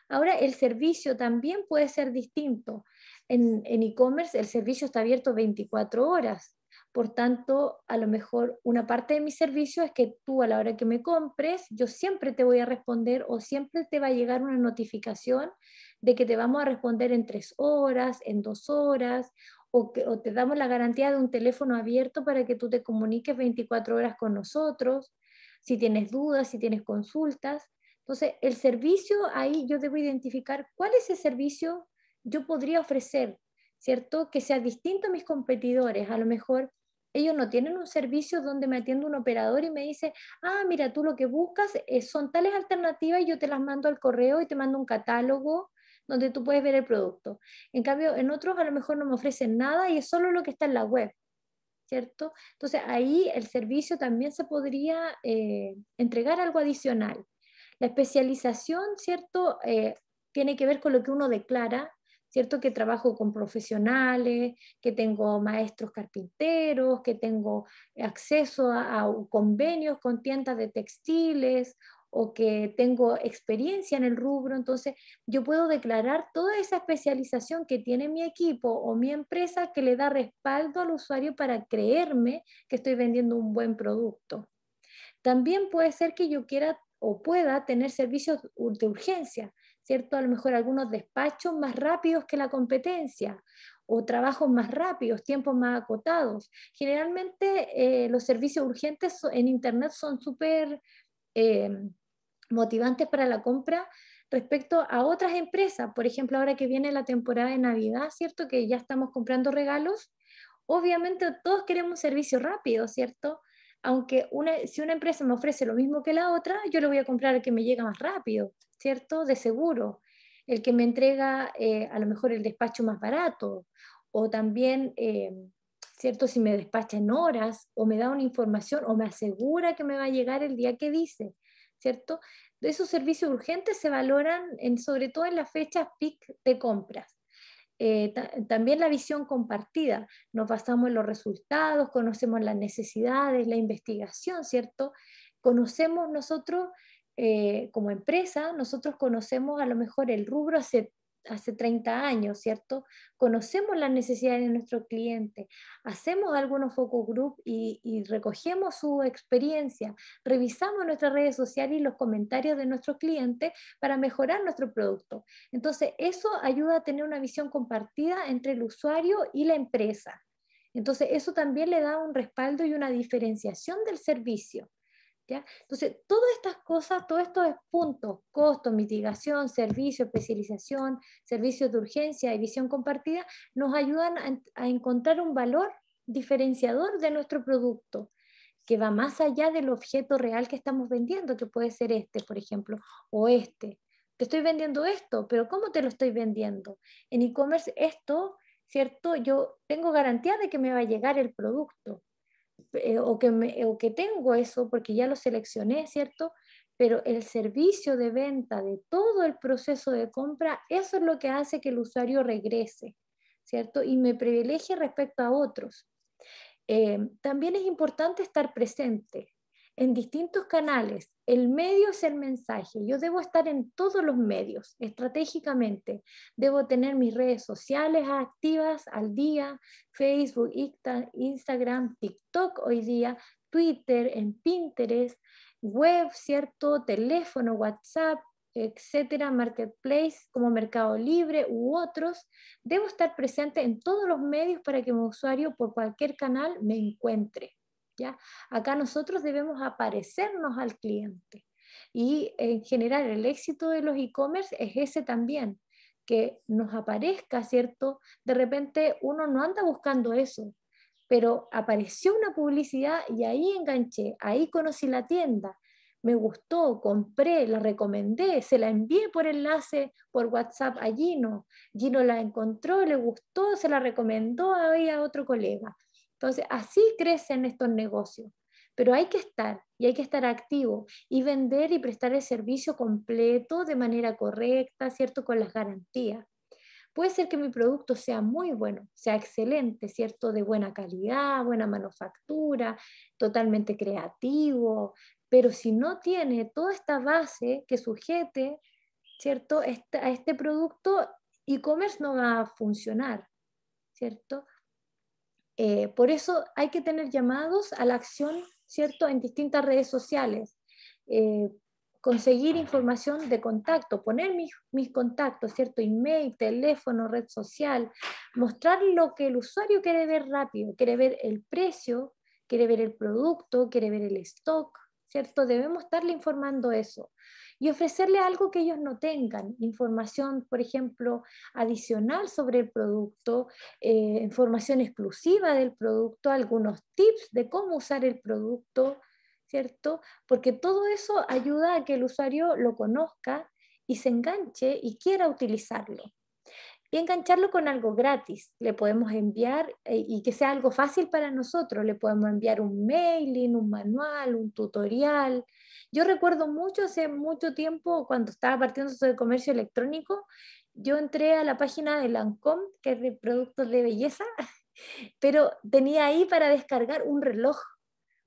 [SPEAKER 1] Ahora, el servicio también puede ser distinto. En e-commerce el servicio está abierto 24 horas. Por tanto, a lo mejor una parte de mi servicio es que tú a la hora que me compres, yo siempre te voy a responder o siempre te va a llegar una notificación de que te vamos a responder en tres horas, en dos horas, o, que, te damos la garantía de un teléfono abierto para que tú te comuniques 24 horas con nosotros, si tienes dudas, si tienes consultas. Entonces, el servicio ahí yo debo identificar cuál es el servicio yo podría ofrecer, ¿cierto? Que sea distinto a mis competidores. A lo mejor ellos no tienen un servicio donde me atiende un operador y me dice, ah, mira, tú lo que buscas eh, son tales alternativas y yo te las mando al correo y te mando un catálogo donde tú puedes ver el producto. En cambio, en otros a lo mejor no me ofrecen nada y es solo lo que está en la web, ¿cierto? Entonces ahí el servicio también se podría eh, entregar algo adicional. La especialización, ¿cierto? Eh, tiene que ver con lo que uno declara ¿cierto? Que trabajo con profesionales, que tengo maestros carpinteros, que tengo acceso a, a convenios con tiendas de textiles o que tengo experiencia en el rubro, entonces yo puedo declarar toda esa especialización que tiene mi equipo o mi empresa que le da respaldo al usuario para creerme que estoy vendiendo un buen producto. También puede ser que yo quiera o pueda tener servicios de urgencia, ¿cierto? A lo mejor algunos despachos más rápidos que la competencia o trabajos más rápidos, tiempos más acotados. Generalmente eh, los servicios urgentes en Internet son súper em, motivantes para la compra respecto a otras empresas. Por ejemplo, ahora que viene la temporada de Navidad, ¿cierto? Que ya estamos comprando regalos. Obviamente todos queremos servicio rápido, ¿cierto? aunque una, si una empresa me ofrece lo mismo que la otra, yo le voy a comprar el que me llega más rápido, ¿cierto? De seguro, el que me entrega eh, a lo mejor el despacho más barato, o también, eh, ¿cierto? Si me despacha en horas, o me da una información, o me asegura que me va a llegar el día que dice, ¿cierto? Esos servicios urgentes se valoran sobre todo en las fechas peak de compras. Eh, también la visión compartida. Nos basamos en los resultados, conocemos las necesidades, la investigación, ¿cierto? Conocemos nosotros eh, como empresa, nosotros conocemos a lo mejor el rubro hace 30 años, ¿cierto? Conocemos las necesidades de nuestro cliente, hacemos algunos focus group y, y, recogemos su experiencia, revisamos nuestras redes sociales y los comentarios de nuestro cliente para mejorar nuestro producto. Entonces, eso ayuda a tener una visión compartida entre el usuario y la empresa. Entonces, eso también le da un respaldo y una diferenciación del servicio. Entonces, todas estas cosas, todos estos puntos, costo, mitigación, servicio, especialización, servicios de urgencia y visión compartida, nos ayudan a, a encontrar un valor diferenciador de nuestro producto que va más allá del objeto real que estamos vendiendo, que puede ser este, por ejemplo, o este. Te estoy vendiendo esto, pero ¿cómo te lo estoy vendiendo? En e-commerce esto, ¿cierto? Yo tengo garantía de que me va a llegar el producto, eh, o, que o que tengo eso porque ya lo seleccioné, ¿cierto? Pero el servicio de venta de todo el proceso de compra, eso es lo que hace que el usuario regrese, ¿cierto? Y me privilegie respecto a otros. Eh, también es importante estar presente, en distintos canales. El medio es el mensaje. Yo debo estar en todos los medios estratégicamente. Debo tener mis redes sociales activas al día, Facebook, Instagram, TikTok hoy día, Twitter, en Pinterest, web, ¿cierto? Teléfono, WhatsApp, etcétera, marketplace como Mercado Libre u otros, debo estar presente en todos los medios para que mi usuario por cualquier canal me encuentre. Acá nosotros debemos aparecernos al cliente. Y en general el éxito de los e-commerce es ese también, que nos aparezca, ¿cierto? De repente uno no anda buscando eso, pero apareció una publicidad y ahí enganché, ahí conocí la tienda, me gustó, compré, la recomendé, se la envié por enlace por WhatsApp a Gino. Gino la encontró, le gustó, se la recomendó a otro colega. Entonces, así crecen estos negocios. Pero hay que estar y hay que estar activo y vender y prestar el servicio completo de manera correcta, ¿cierto? Con las garantías. Puede ser que mi producto sea muy bueno, sea excelente, ¿cierto? De buena calidad, buena manufactura, totalmente creativo, pero si no tiene toda esta base que sujete, ¿cierto? a este producto, e-commerce no va a funcionar, ¿cierto? Eh, por eso hay que tener llamados a la acción, ¿cierto?, en distintas redes sociales. Eh, conseguir información de contacto, poner mis, mis, contactos, ¿cierto? Email, teléfono, red social, mostrar lo que el usuario quiere ver rápido, quiere ver el precio, quiere ver el producto, quiere ver el stock, ¿cierto? Debemos estarle informando eso y ofrecerle algo que ellos no tengan, información, por ejemplo, adicional sobre el producto, eh, información exclusiva del producto, algunos tips de cómo usar el producto, ¿cierto? Porque todo eso ayuda a que el usuario lo conozca y se enganche y quiera utilizarlo y engancharlo con algo gratis. Le podemos enviar eh, y que sea algo fácil para nosotros. Le podemos enviar un mailing, un manual, un tutorial. Yo recuerdo mucho, hace mucho tiempo, cuando estaba partiendo sobre comercio electrónico, yo entré a la página de Lancome, que es de productos de belleza, pero tenía ahí para descargar un reloj,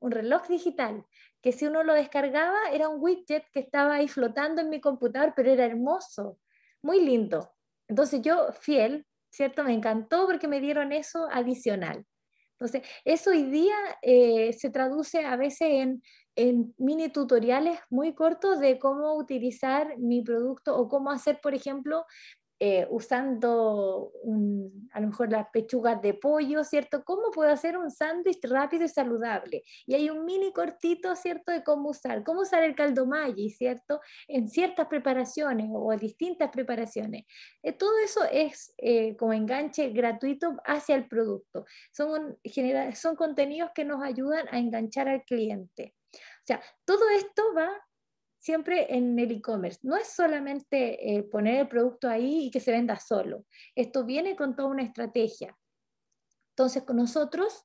[SPEAKER 1] un reloj digital, que si uno lo descargaba era un widget que estaba ahí flotando en mi computador, pero era hermoso, muy lindo. Entonces yo, fiel, ¿cierto? Me encantó porque me dieron eso adicional. Entonces, eso hoy día eh, se traduce a veces en, mini tutoriales muy cortos de cómo utilizar mi producto o cómo hacer, por ejemplo, eh, usando a lo mejor las pechugas de pollo, ¿cierto? ¿Cómo puedo hacer un sándwich rápido y saludable? Y hay un mini cortito, ¿cierto? De cómo usar, cómo usar el caldo Maggi, ¿cierto? En ciertas preparaciones o distintas preparaciones. Eh, todo eso es eh, como enganche gratuito hacia el producto. Son, son contenidos que nos ayudan a enganchar al cliente. O sea, todo esto va siempre en el e-commerce. No es solamente eh, poner el producto ahí y que se venda solo. Esto viene con toda una estrategia. Entonces, con nosotros,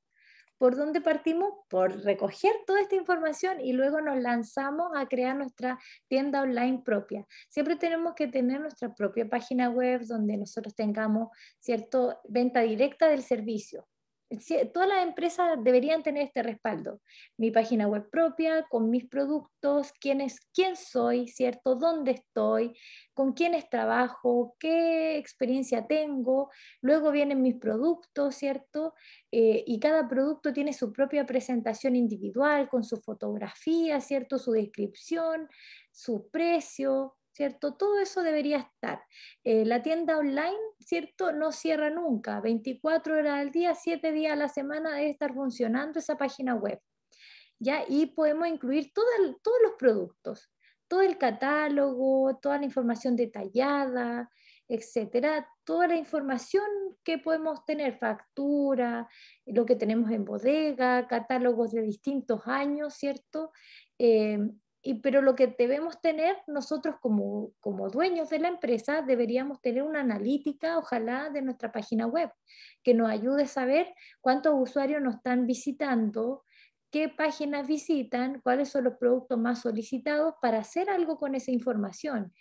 [SPEAKER 1] ¿por dónde partimos? Por recoger toda esta información y luego nos lanzamos a crear nuestra tienda online propia. Siempre tenemos que tener nuestra propia página web donde nosotros tengamos cierto venta directa del servicio todas las empresas deberían tener este respaldo. Mi página web propia, con mis productos, quién, quién soy, ¿cierto? ¿Dónde estoy? ¿Con quiénes trabajo? ¿Qué experiencia tengo? Luego vienen mis productos, ¿cierto? Eh, y cada producto tiene su propia presentación individual, con su fotografía, ¿cierto? Su descripción, su precio, ¿cierto? Todo eso debería estar. Eh, la tienda online, ¿cierto? No cierra nunca, 24 horas al día, 7 días a la semana debe estar funcionando esa página web. ¿Ya? Y podemos incluir todos los productos, todo el catálogo, toda la información detallada, etcétera, toda la información que podemos tener, factura, lo que tenemos en bodega, catálogos de distintos años, ¿cierto? Eh, pero lo que debemos tener nosotros como, como dueños de la empresa, deberíamos tener una analítica, ojalá, de nuestra página web, que nos ayude a saber cuántos usuarios nos están visitando, qué páginas visitan, cuáles son los productos más solicitados para hacer algo con esa información.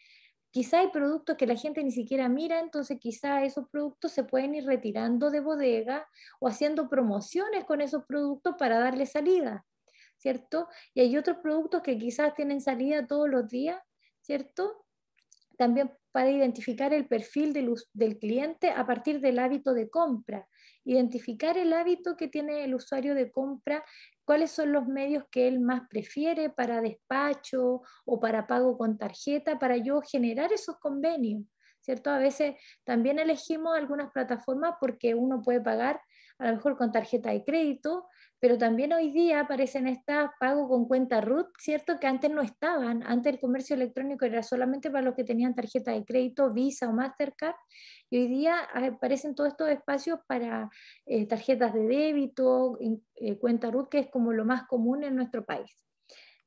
[SPEAKER 1] Quizá hay productos que la gente ni siquiera mira, entonces quizá esos productos se pueden ir retirando de bodega o haciendo promociones con esos productos para darle salida. ¿cierto? Y hay otros productos que quizás tienen salida todos los días, ¿cierto? También para identificar el perfil del, cliente a partir del hábito de compra, identificar el hábito que tiene el usuario de compra, cuáles son los medios que él más prefiere para despacho o para pago con tarjeta, para yo generar esos convenios. ¿Cierto? A veces también elegimos algunas plataformas porque uno puede pagar a lo mejor con tarjeta de crédito, pero también hoy día aparecen estas pago con cuenta RUT, ¿cierto? Que antes no estaban, antes el comercio electrónico era solamente para los que tenían tarjeta de crédito, Visa o Mastercard, y hoy día aparecen todos estos espacios para eh, tarjetas de débito, eh, cuenta RUT, que es como lo más común en nuestro país.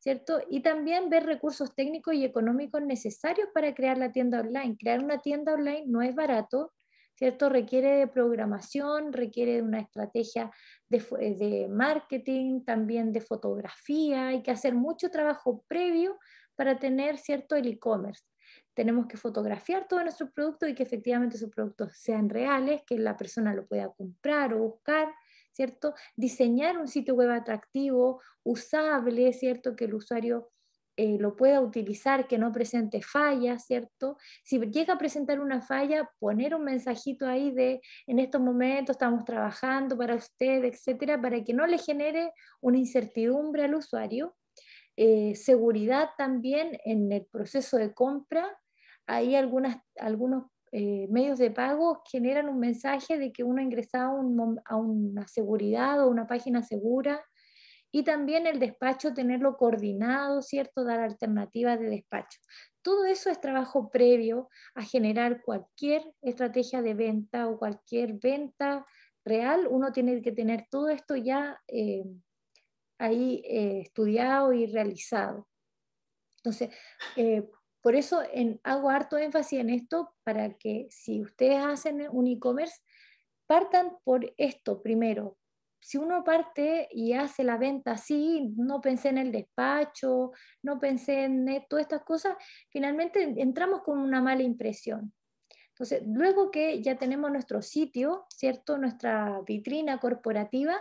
[SPEAKER 1] ¿Cierto? Y también ver recursos técnicos y económicos necesarios para crear la tienda online. Crear una tienda online no es barato, ¿cierto? Requiere de programación, requiere de una estrategia eh, de, marketing, también de fotografía, hay que hacer mucho trabajo previo para tener, ¿cierto?, el e-commerce tenemos que fotografiar todos nuestros productos y que efectivamente sus productos sean reales, que la persona lo pueda comprar o buscar, ¿cierto? Diseñar un sitio web atractivo, usable, ¿cierto? Que el usuario eh, lo pueda utilizar, que no presente fallas, ¿cierto? Si llega a presentar una falla, poner un mensajito ahí de en estos momentos estamos trabajando para usted, etcétera, para que no le genere una incertidumbre al usuario. Eh, seguridad también en el proceso de compra. Hay algunos eh, medios de pago generan un mensaje de que uno ha ingresado a una seguridad o una página segura y también el despacho, tenerlo coordinado, ¿cierto? Dar alternativas de despacho. Todo eso es trabajo previo a generar cualquier estrategia de venta o cualquier venta real. Uno tiene que tener todo esto ya eh, ahí eh, estudiado y realizado. Entonces, eh, por eso hago harto énfasis en esto para que si ustedes hacen un e-commerce, partan por esto primero, si uno parte y hace la venta así, no pensé en el despacho, no pensé en eh, todas estas cosas, finalmente entramos con una mala impresión. Entonces, luego que ya tenemos nuestro sitio, ¿cierto? Nuestra vitrina corporativa,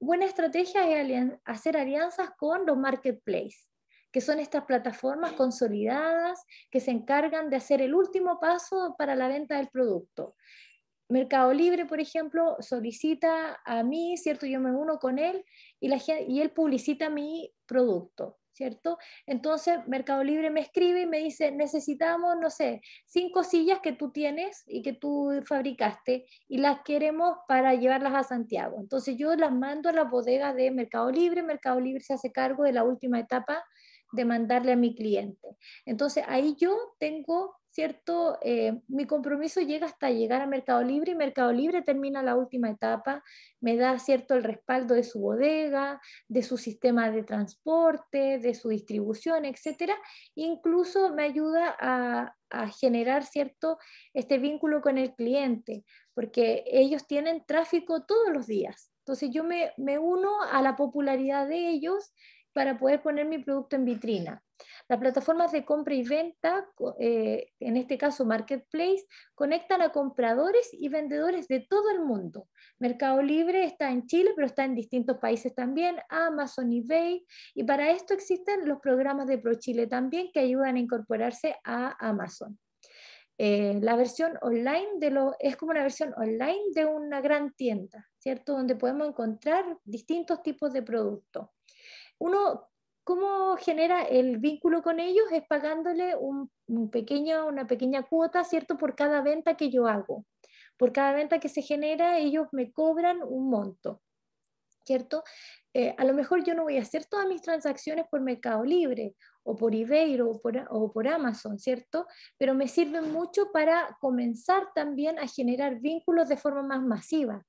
[SPEAKER 1] buena estrategia es hacer alianzas con los marketplaces que son estas plataformas consolidadas que se encargan de hacer el último paso para la venta del producto. Mercado Libre, por ejemplo, solicita a mí, ¿cierto? Yo me uno con él y, la, y él publicita mi producto, ¿cierto? Entonces, Mercado Libre me escribe y me dice, necesitamos, no sé, cinco sillas que tú tienes y que tú fabricaste y las queremos para llevarlas a Santiago. Entonces, yo las mando a la bodega de Mercado Libre, Mercado Libre se hace cargo de la última etapa de mandarle a mi cliente. Entonces, ahí yo tengo ¿cierto? Eh, mi compromiso llega hasta llegar a Mercado Libre y Mercado Libre termina la última etapa, me da, ¿cierto?, el respaldo de su bodega, de su sistema de transporte, de su distribución, etcétera. Incluso me ayuda a, generar, ¿cierto?, este vínculo con el cliente, porque ellos tienen tráfico todos los días. Entonces yo me, me uno a la popularidad de ellos para poder poner mi producto en vitrina. Las plataformas de compra y venta, eh, en este caso Marketplace, conectan a compradores y vendedores de todo el mundo. Mercado Libre está en Chile, pero está en distintos países también, Amazon, eBay, y para esto existen los programas de ProChile también que ayudan a incorporarse a Amazon. Eh, la versión online de lo, es como una versión online de una gran tienda, ¿cierto? Donde podemos encontrar distintos tipos de productos. Uno ¿Cómo genera el vínculo con ellos? Es pagándole un, una pequeña cuota, ¿cierto? Por cada venta que yo hago. Por cada venta que se genera, ellos me cobran un monto, ¿cierto? Eh, a lo mejor yo no voy a hacer todas mis transacciones por Mercado Libre o por eBay, o por, o por Amazon, ¿cierto? Pero me sirven mucho para comenzar también a generar vínculos de forma más masiva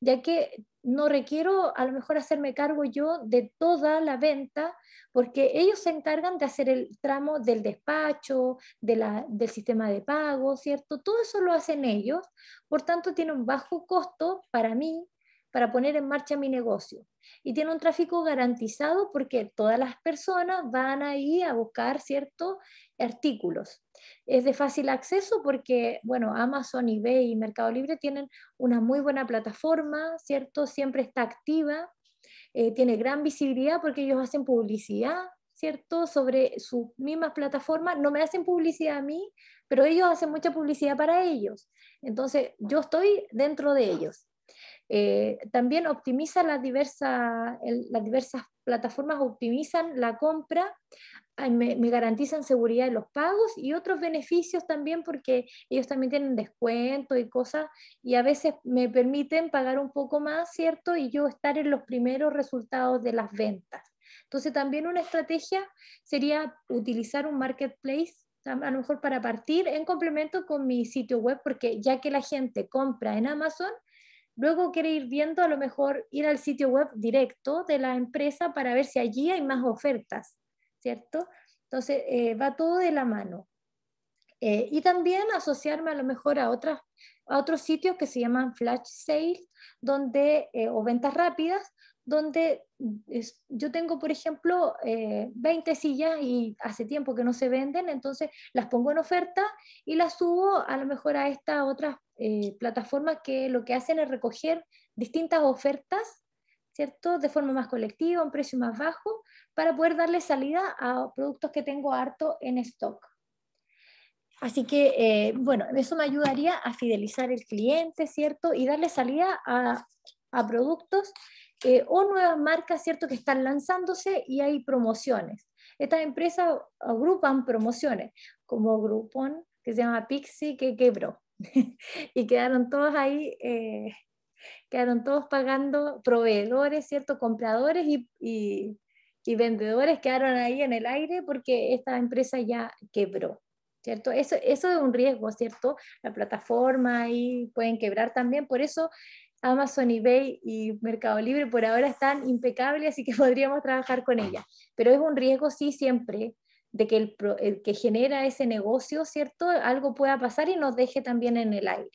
[SPEAKER 1] ya que no requiero a lo mejor hacerme cargo yo de toda la venta, porque ellos se encargan de hacer el tramo del despacho, de la, del sistema de pago, ¿cierto? Todo eso lo hacen ellos, por tanto tiene un bajo costo para mí para poner en marcha mi negocio. Y tiene un tráfico garantizado porque todas las personas van ahí a buscar ciertos artículos. Es de fácil acceso porque, bueno, Amazon, eBay y Mercado Libre tienen una muy buena plataforma, ¿cierto? Siempre está activa, eh, tiene gran visibilidad porque ellos hacen publicidad, ¿cierto? Sobre sus mismas plataformas, no me hacen publicidad a mí, pero ellos hacen mucha publicidad para ellos. Entonces, yo estoy dentro de ellos. Eh, también optimiza las diversas, las diversas plataformas, optimizan la compra, ah, me, me, garantizan seguridad de los pagos y otros beneficios también porque ellos también tienen descuento y cosas y a veces me permiten pagar un poco más, ¿cierto? Y yo estar en los primeros resultados de las ventas. Entonces también una estrategia sería utilizar un marketplace a lo mejor para partir en complemento con mi sitio web, porque ya que la gente compra en Amazon, Luego quiere ir viendo, a lo mejor ir al sitio web directo de la empresa para ver si allí hay más ofertas, ¿cierto? Entonces, eh, va todo de la mano. Eh, y también asociarme a lo mejor a, otras, a otros sitios que se llaman flash sales donde, eh, o ventas rápidas, donde yo tengo, por ejemplo, 20 eh, sillas y hace tiempo que no se venden, entonces las pongo en oferta y las subo a lo mejor a esta otra eh, plataforma que lo que hacen es recoger distintas ofertas, ¿cierto? De forma más colectiva, un precio más bajo, para poder darle salida a productos que tengo harto en stock. Así que, eh, bueno, eso me ayudaría a fidelizar el cliente, ¿cierto? Y darle salida a productos eh, o nuevas marcas, ¿cierto?, que están lanzándose y hay promociones. Estas empresas agrupan promociones, como Groupon, que se llama Pixie, que quebró. y quedaron todos ahí, eh, quedaron todos pagando proveedores, ¿cierto?, compradores y, y, y vendedores quedaron ahí en el aire porque esta empresa ya quebró. ¿Cierto? Eso, eso es un riesgo, ¿cierto? La plataforma ahí pueden quebrar también, por eso Amazon, eBay y Mercado Libre por ahora están impecables, así que podríamos trabajar con ellas. Pero es un riesgo, sí, siempre, de que el, que genera ese negocio, ¿cierto? Algo pueda pasar y nos deje también en el aire.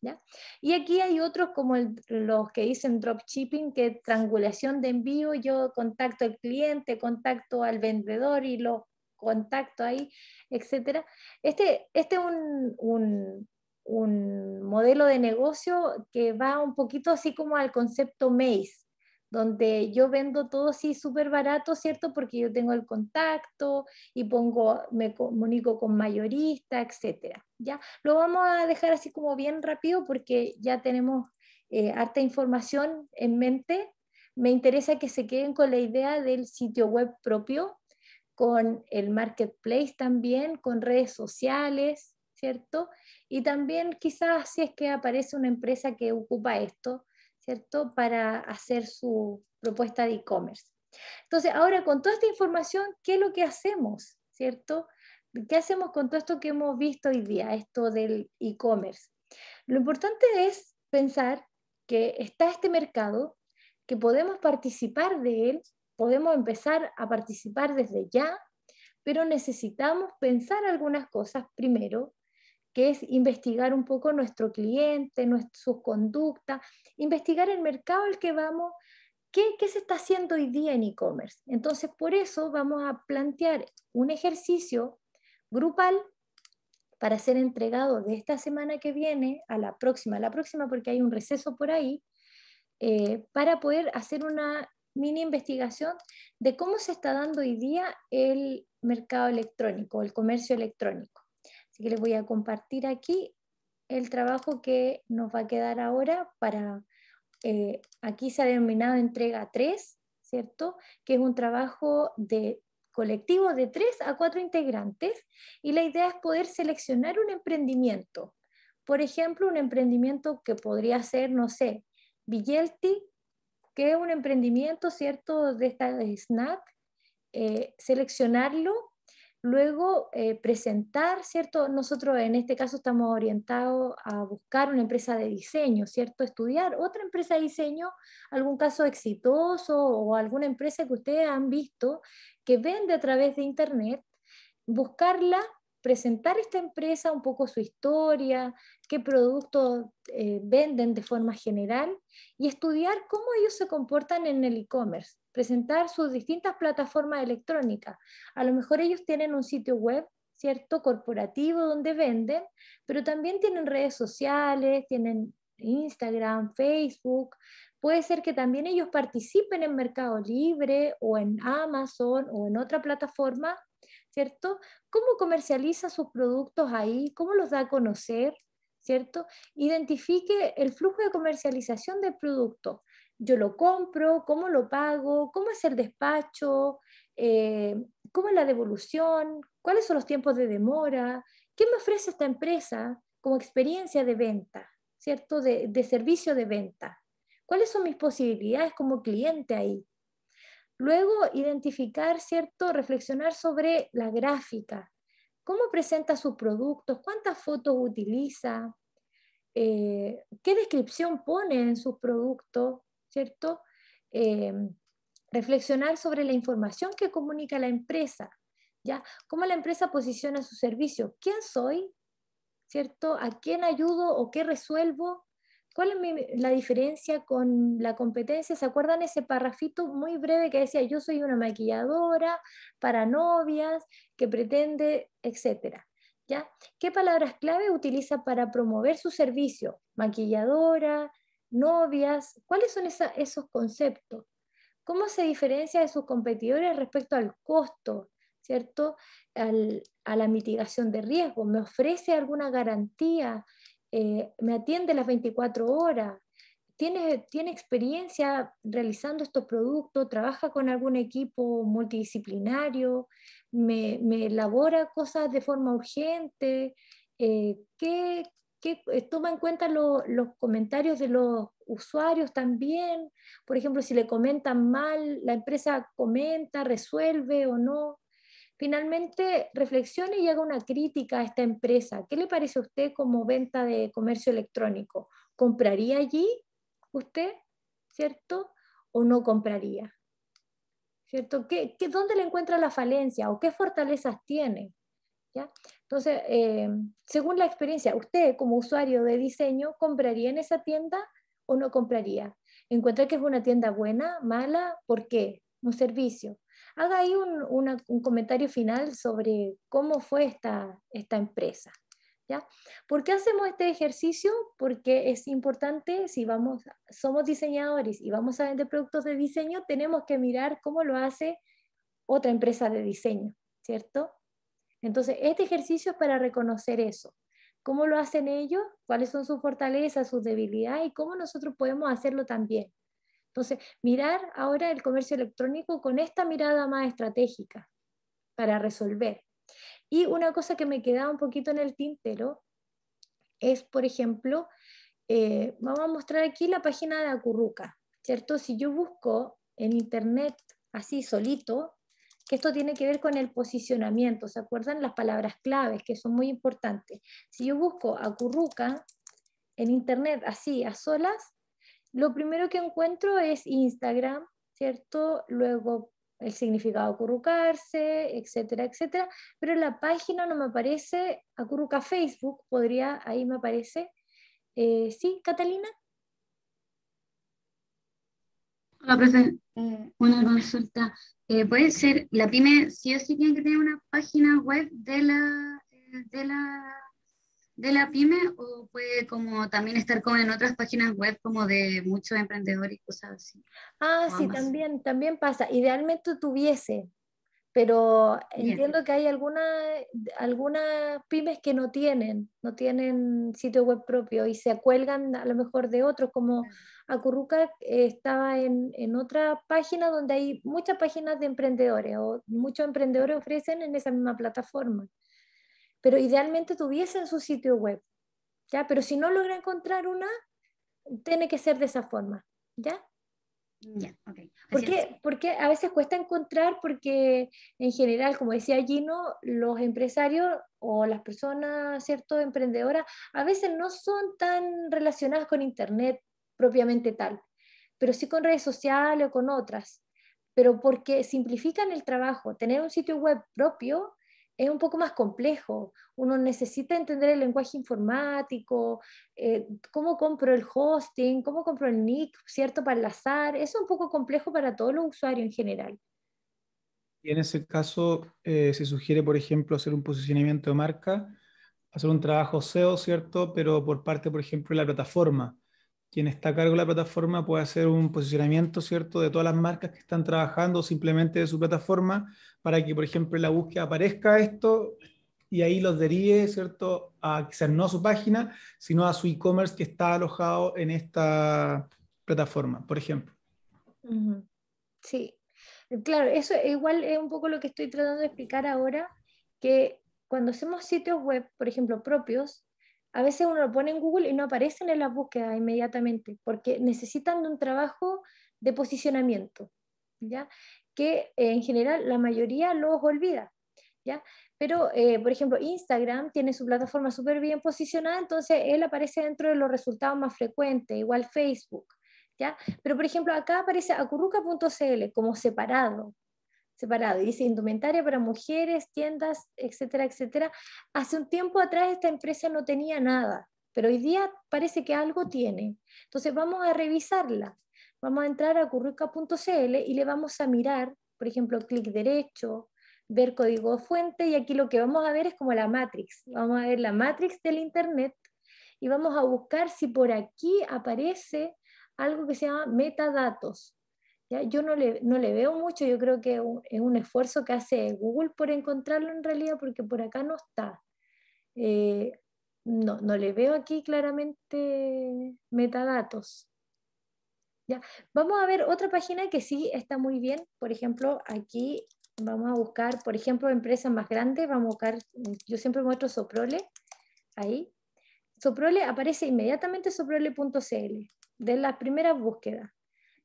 [SPEAKER 1] ¿ya? Y aquí hay otros como los que dicen dropshipping, que triangulación de envío, yo contacto al cliente, contacto al vendedor y lo contacto ahí, etc. Este, este es un un modelo de negocio que va un poquito así como al concepto Maze, donde yo vendo todo así súper barato, ¿cierto? Porque yo tengo el contacto y pongo, me comunico con mayorista, etcétera, ¿ya? Lo vamos a dejar así como bien rápido porque ya tenemos eh, harta información en mente. Me interesa que se queden con la idea del sitio web propio, con el marketplace también, con redes sociales, ¿cierto? Y también quizás si es que aparece una empresa que ocupa esto, ¿cierto? Para hacer su propuesta de e-commerce. Entonces, ahora con toda esta información, ¿qué es lo que hacemos? ¿Cierto? ¿Qué hacemos con todo esto que hemos visto hoy día, esto del e-commerce? Lo importante es pensar que está este mercado, que podemos participar de él, podemos empezar a participar desde ya, pero necesitamos pensar algunas cosas primero que es investigar un poco nuestro cliente, sus conductas, investigar el mercado al que vamos, qué, se está haciendo hoy día en e-commerce. Entonces, por eso vamos a plantear un ejercicio grupal para ser entregado de esta semana que viene a la próxima, a la próxima porque hay un receso por ahí, eh, para poder hacer una mini investigación de cómo se está dando hoy día el mercado electrónico, el comercio electrónico. Así que les voy a compartir aquí el trabajo que nos va a quedar ahora para, eh, aquí se ha denominado entrega 3, ¿cierto? Que es un trabajo de colectivo de 3 a 4 integrantes y la idea es poder seleccionar un emprendimiento. Por ejemplo, un emprendimiento que podría ser, no sé, Vigelti, que es un emprendimiento, ¿cierto?, de esta de snack, eh, seleccionarlo Luego, eh, presentar, ¿cierto? Nosotros en este caso estamos orientados a buscar una empresa de diseño, ¿cierto? Estudiar otra empresa de diseño, algún caso exitoso o alguna empresa que ustedes han visto que vende a través de Internet, buscarla, presentar esta empresa, un poco su historia, qué productos eh, venden de forma general y estudiar cómo ellos se comportan en el e-commerce presentar sus distintas plataformas electrónicas. A lo mejor ellos tienen un sitio web, ¿cierto? Corporativo donde venden, pero también tienen redes sociales, tienen Instagram, Facebook. Puede ser que también ellos participen en Mercado Libre o en Amazon o en otra plataforma, ¿cierto? ¿Cómo comercializa sus productos ahí? ¿Cómo los da a conocer? ¿Cierto? Identifique el flujo de comercialización del producto yo lo compro, cómo lo pago, cómo es el despacho, eh, cómo es la devolución, cuáles son los tiempos de demora, qué me ofrece esta empresa como experiencia de venta, ¿cierto? De, servicio de venta. ¿Cuáles son mis posibilidades como cliente ahí? Luego, identificar, ¿cierto? Reflexionar sobre la gráfica. ¿Cómo presenta sus productos? ¿Cuántas fotos utiliza? Eh, ¿Qué descripción pone en sus productos? ¿cierto? Em, reflexionar sobre la información que comunica la empresa, ¿ya? ¿Cómo la empresa posiciona su servicio? ¿Quién soy? ¿Cierto? ¿A quién ayudo o qué resuelvo? ¿Cuál es la diferencia con la competencia? ¿Se acuerdan ese parrafito muy breve que decía yo soy una maquilladora para novias que pretende, etcétera? ¿Ya? ¿Qué palabras clave utiliza para promover su servicio? Maquilladora, novias, ¿cuáles son esos conceptos? ¿Cómo se diferencia de sus competidores respecto al costo, ¿cierto? a la mitigación de riesgo, me ofrece alguna garantía, eh, me atiende las 24 horas, tiene, tiene experiencia realizando estos productos, trabaja con algún equipo multidisciplinario, me, elabora cosas de forma urgente, eh, ¿qué, eh, toma en cuenta los comentarios de los usuarios también. Por ejemplo, si le comentan mal, la empresa comenta, resuelve o no. Finalmente, reflexione y haga una crítica a esta empresa. ¿Qué le parece a usted como venta de comercio electrónico? ¿Compraría allí usted, cierto? ¿O no compraría? ¿Cierto? dónde le encuentra la falencia o qué fortalezas tiene? Entonces, eh, según la experiencia, usted como usuario de diseño, ¿compraría en esa tienda o no compraría? ¿Encuentra que es una tienda buena, mala? ¿Por qué? Un servicio. Haga ahí un, comentario final sobre cómo fue esta, esta empresa. ¿Ya? ¿Por qué hacemos este ejercicio? Porque es importante, si vamos, somos diseñadores y vamos a vender productos de diseño, tenemos que mirar cómo lo hace otra empresa de diseño, ¿cierto? Entonces, este ejercicio es para reconocer eso. ¿Cómo lo hacen ellos? ¿Cuáles son sus fortalezas, sus debilidades y cómo nosotros podemos hacerlo también? Entonces, mirar ahora el comercio electrónico con esta mirada más estratégica para resolver. Y una cosa que me quedaba un poquito en el tintero es, por ejemplo, eh, vamos a mostrar aquí la página de Acurruca, ¿cierto? Si yo busco en internet así solito, que esto tiene que ver con el posicionamiento. ¿Se acuerdan las palabras claves que son muy importantes? Si yo busco acurruca en internet así, a solas, lo primero que encuentro es Instagram, ¿cierto? Luego el significado acurrucarse, etcétera, etcétera. Pero la página no me aparece, acurruca Facebook, podría, ahí me aparece. Eh, ¿Sí, Catalina?
[SPEAKER 3] Eh, una consulta. Eh, puede ser, la pyme si o sí tiene que tener una página web de la,
[SPEAKER 1] eh, la, de la pyme o puede como también estar como en otras páginas web como de muchos emprendedores y cosas así. Ah, sí, también, también pasa. Idealmente tuviese, pero entiendo que hay algunas pymes que no tienen, no tienen sitio web propio y se cuelgan a lo mejor de otros, como Acurruca eh, estaba en, en otra página donde hay muchas páginas de emprendedores o muchos emprendedores ofrecen en esa misma plataforma. Pero idealmente tuviesen su sitio web, ¿ya? Pero si no logra encontrar una, tiene que ser de esa forma, ¿ya? Mm. Ya, porque, porque, a veces cuesta encontrar, porque en general, como decía Gino, los empresarios o las personas, ¿cierto?, emprendedoras, a veces no son tan relacionadas con Internet propiamente tal, pero sí con redes sociales o con otras, pero porque simplifican el trabajo. Tener un sitio web propio es un poco más complejo. Uno necesita entender el lenguaje informático, eh, cómo compro el hosting, cómo compro el nick, ¿cierto? Para el azar. Es un poco complejo para todo los usuario en general.
[SPEAKER 2] Y en ese caso, eh, se sugiere, por ejemplo, hacer un posicionamiento de marca, hacer un trabajo SEO, ¿cierto? Pero por parte, por ejemplo, de la plataforma quien está a cargo de la plataforma puede hacer un posicionamiento, ¿cierto?, de todas las marcas que están trabajando simplemente de su plataforma para que, por ejemplo, en la búsqueda aparezca esto y ahí los derive, ¿cierto?, a quizás no a su página, sino a su e-commerce que está alojado en esta plataforma, por ejemplo.
[SPEAKER 1] Sí, claro, eso igual es un poco lo que estoy tratando de explicar ahora, que cuando hacemos sitios web, por ejemplo, propios, a veces uno lo pone en Google y no aparece en la búsqueda inmediatamente, porque necesitan un trabajo de posicionamiento, ¿ya? que eh, en general la mayoría los olvida. ¿ya? Pero, eh, por ejemplo, Instagram tiene su plataforma súper bien posicionada, entonces él aparece dentro de los resultados más frecuentes, igual Facebook. ¿ya? Pero, por ejemplo, acá aparece acurruca.cl como separado, separado. dice indumentaria para mujeres, tiendas, etcétera, etcétera. Hace un tiempo atrás esta empresa no tenía nada, pero hoy día parece que algo tiene. Entonces vamos a revisarla. Vamos a entrar a curruca.cl y le vamos a mirar, por ejemplo, clic derecho, ver código fuente y aquí lo que vamos a ver es como la matrix. Vamos a ver la matrix del Internet y vamos a buscar si por aquí aparece algo que se llama metadatos. Yo no le, veo mucho, yo creo que es un esfuerzo que hace Google por encontrarlo en realidad porque por acá no está. Eh, no, le veo aquí claramente metadatos. ¿ya? Vamos a ver otra página que sí está muy bien. Por ejemplo, aquí vamos a buscar, por ejemplo, empresas más grandes. Vamos a buscar, yo siempre muestro Soprole. Ahí. Soprole aparece inmediatamente soprole.cl de las primeras búsquedas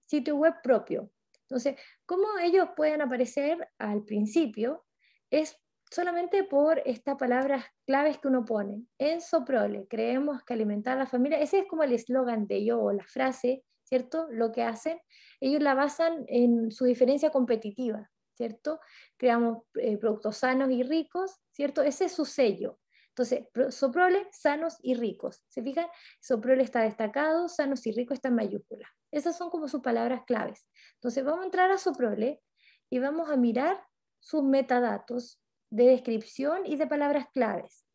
[SPEAKER 1] sitio web propio. Entonces, ¿cómo ellos pueden aparecer al principio? Es solamente por estas palabras claves que uno pone. en Prole, creemos que alimentar a la familia, ese es como el eslogan de yo, o la frase, ¿cierto? Lo que hacen, ellos la basan en su diferencia competitiva, ¿cierto? Creamos eh, productos sanos y ricos, ¿cierto? Ese es su sello. Entonces, Soprole, sanos y ricos. ¿Se fijan? Soprole está destacado, sanos y ricos está en mayúscula. Esas son como sus palabras claves. Entonces, vamos a entrar a Soprole y vamos a mirar sus metadatos de descripción y de palabras claves.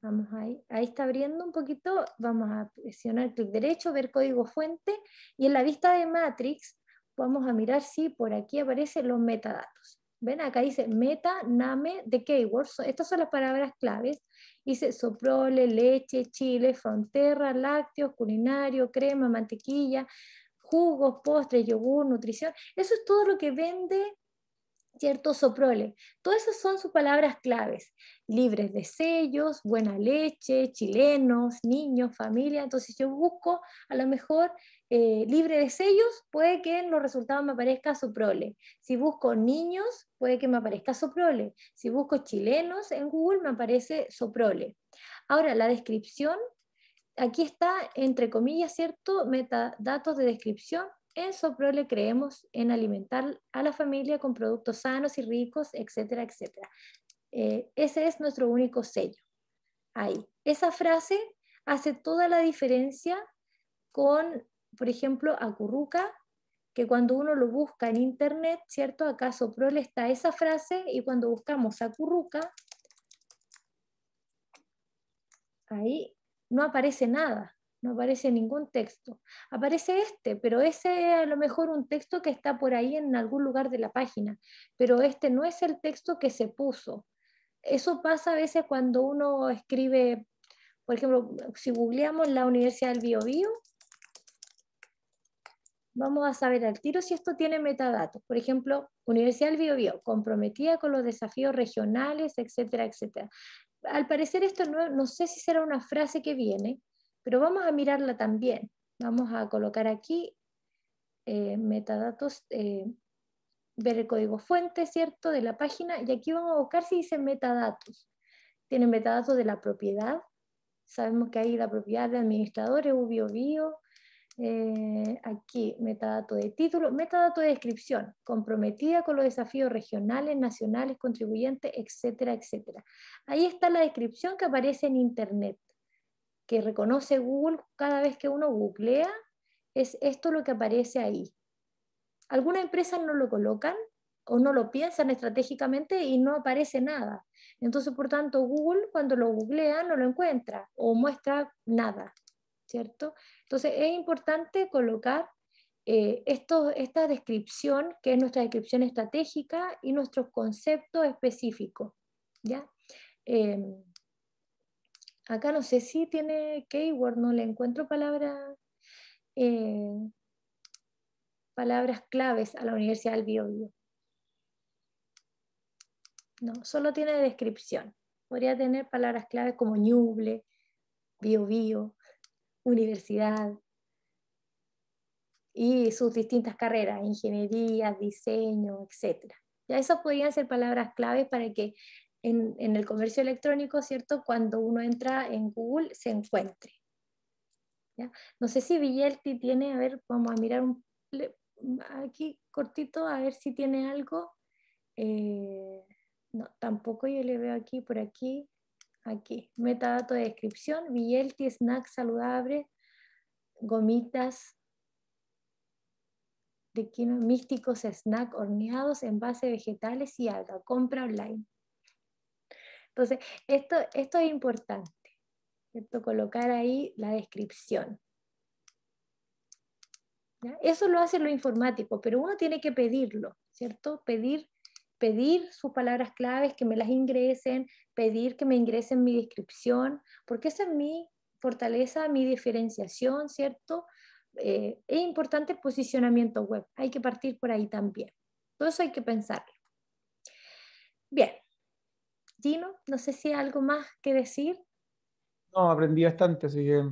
[SPEAKER 1] Vamos ahí, ahí está abriendo un poquito, vamos a presionar clic derecho, ver código fuente y en la vista de Matrix vamos a mirar si por aquí aparecen los metadatos. Ven, acá dice meta, name, de keywords. Estas son las palabras claves. Dice soprole, leche, chile, frontera, lácteos, culinario, crema, mantequilla, jugos, postres, yogur, nutrición. Eso es todo lo que vende ¿cierto? Soprole. Todas esas son sus palabras claves. Libres de sellos, buena leche, chilenos, niños, familia. Entonces yo busco a lo mejor eh, libre de sellos, puede que en los resultados me aparezca Soprole. Si busco niños, puede que me aparezca Soprole. Si busco chilenos en Google, me aparece Soprole. Ahora, la descripción, aquí está, entre comillas, ¿cierto? Metadatos de descripción en Soprole creemos en alimentar a la familia con productos sanos y ricos, etcétera, etcétera. Eh, ese es nuestro único sello. Ahí. Esa frase hace toda la diferencia con, por ejemplo, Acurruca, que cuando uno lo busca en internet, ¿cierto? Acá Soprole está esa frase y cuando buscamos Acurruca, ahí no aparece nada no aparece ningún texto. Aparece este, pero ese a lo mejor un texto que está por ahí en algún lugar de la página, pero este no es el texto que se puso. Eso pasa a veces cuando uno escribe, por ejemplo, si googleamos la Universidad del Biobío, vamos a saber al tiro si esto tiene metadatos. Por ejemplo, Universidad del Biobío, comprometida con los desafíos regionales, etcétera, etcétera. Al parecer esto no, no sé si será una frase que viene, pero vamos a mirarla también. Vamos a colocar aquí eh, metadatos, eh, ver el código fuente, ¿cierto?, de la página, y aquí vamos a buscar si dice metadatos. Tiene metadatos de la propiedad, sabemos que hay la propiedad de administradores, UBIO Bio, eh, aquí metadato de título, metadato de descripción, comprometida con los desafíos regionales, nacionales, contribuyentes, etcétera, etcétera. Ahí está la descripción que aparece en Internet que reconoce Google cada vez que uno googlea, es esto lo que aparece ahí. Algunas empresas no lo colocan o no lo piensan estratégicamente y no aparece nada. Entonces, por tanto, Google cuando lo googlea no lo encuentra o muestra nada, ¿cierto? Entonces, es importante colocar eh, esto, esta descripción, que es nuestra descripción estratégica y nuestros conceptos específicos, ¿ya? Eh, Acá no sé si tiene keyword, no le encuentro palabras eh, palabras claves a la Universidad del Biobío. No, solo tiene descripción. Podría tener palabras claves como ñuble, biobío, universidad y sus distintas carreras, ingeniería, diseño, etc. Ya esas podrían ser palabras claves para que en, el comercio electrónico, ¿cierto? Cuando uno entra en Google, se encuentre. No sé si Villelti tiene, a ver, vamos a mirar aquí cortito, a ver si tiene algo. Eh, no, tampoco yo le veo aquí, por aquí, aquí. Metadato de descripción, Villelti, snack saludable gomitas de místicos, snack horneados en base vegetales y alga, compra online. Entonces, esto, esto es importante, colocar ahí la descripción. Eso lo hace lo informático, pero uno tiene que pedirlo, ¿cierto? Pedir, pedir sus palabras claves, que me las ingresen, pedir que me ingresen mi descripción, porque esa es mi fortaleza, mi diferenciación, ¿cierto? Eh, es importante el posicionamiento web, hay que partir por ahí también. Todo eso hay que pensarlo. Bien, no sé si hay algo más que decir.
[SPEAKER 2] No, aprendí bastante, así que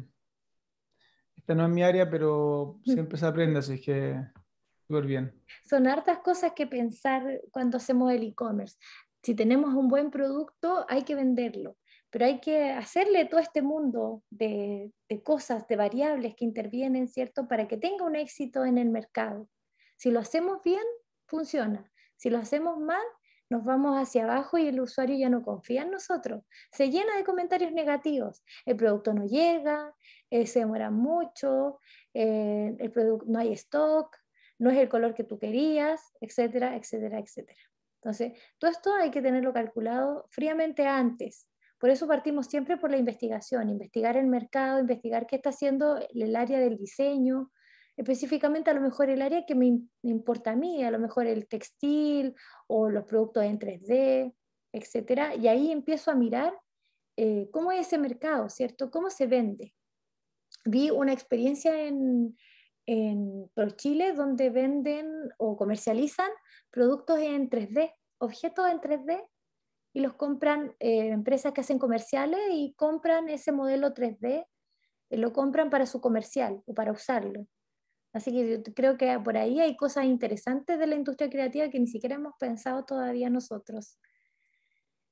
[SPEAKER 2] esta no es mi área, pero mm. siempre se aprende, así que súper bien.
[SPEAKER 1] Son hartas cosas que pensar cuando hacemos el e-commerce. Si tenemos un buen producto, hay que venderlo, pero hay que hacerle todo este mundo de cosas, de variables que intervienen, ¿cierto? Para que tenga un éxito en el mercado. Si lo hacemos bien, funciona. Si lo hacemos mal, nos vamos hacia abajo y el usuario ya no confía en nosotros. Se llena de comentarios negativos. El producto no llega, eh, se demora mucho, eh, el no hay stock, no es el color que tú querías, etcétera, etcétera, etcétera. Entonces, todo esto hay que tenerlo calculado fríamente antes. Por eso partimos siempre por la investigación, investigar el mercado, investigar qué está haciendo el área del diseño, específicamente a lo mejor el área que me importa a mí, a lo mejor el textil o los productos en 3D, etc. y ahí empiezo a mirar eh, cómo es ese mercado, ¿cierto? ¿Cómo se vende? Vi una experiencia en, en ProChile donde venden o comercializan productos en 3D, objetos en 3D, y los compran eh, empresas que hacen comerciales y compran ese modelo 3D, eh, lo compran para su comercial o para usarlo. Así que yo creo que por ahí hay cosas interesantes de la industria creativa que ni siquiera hemos pensado todavía nosotros.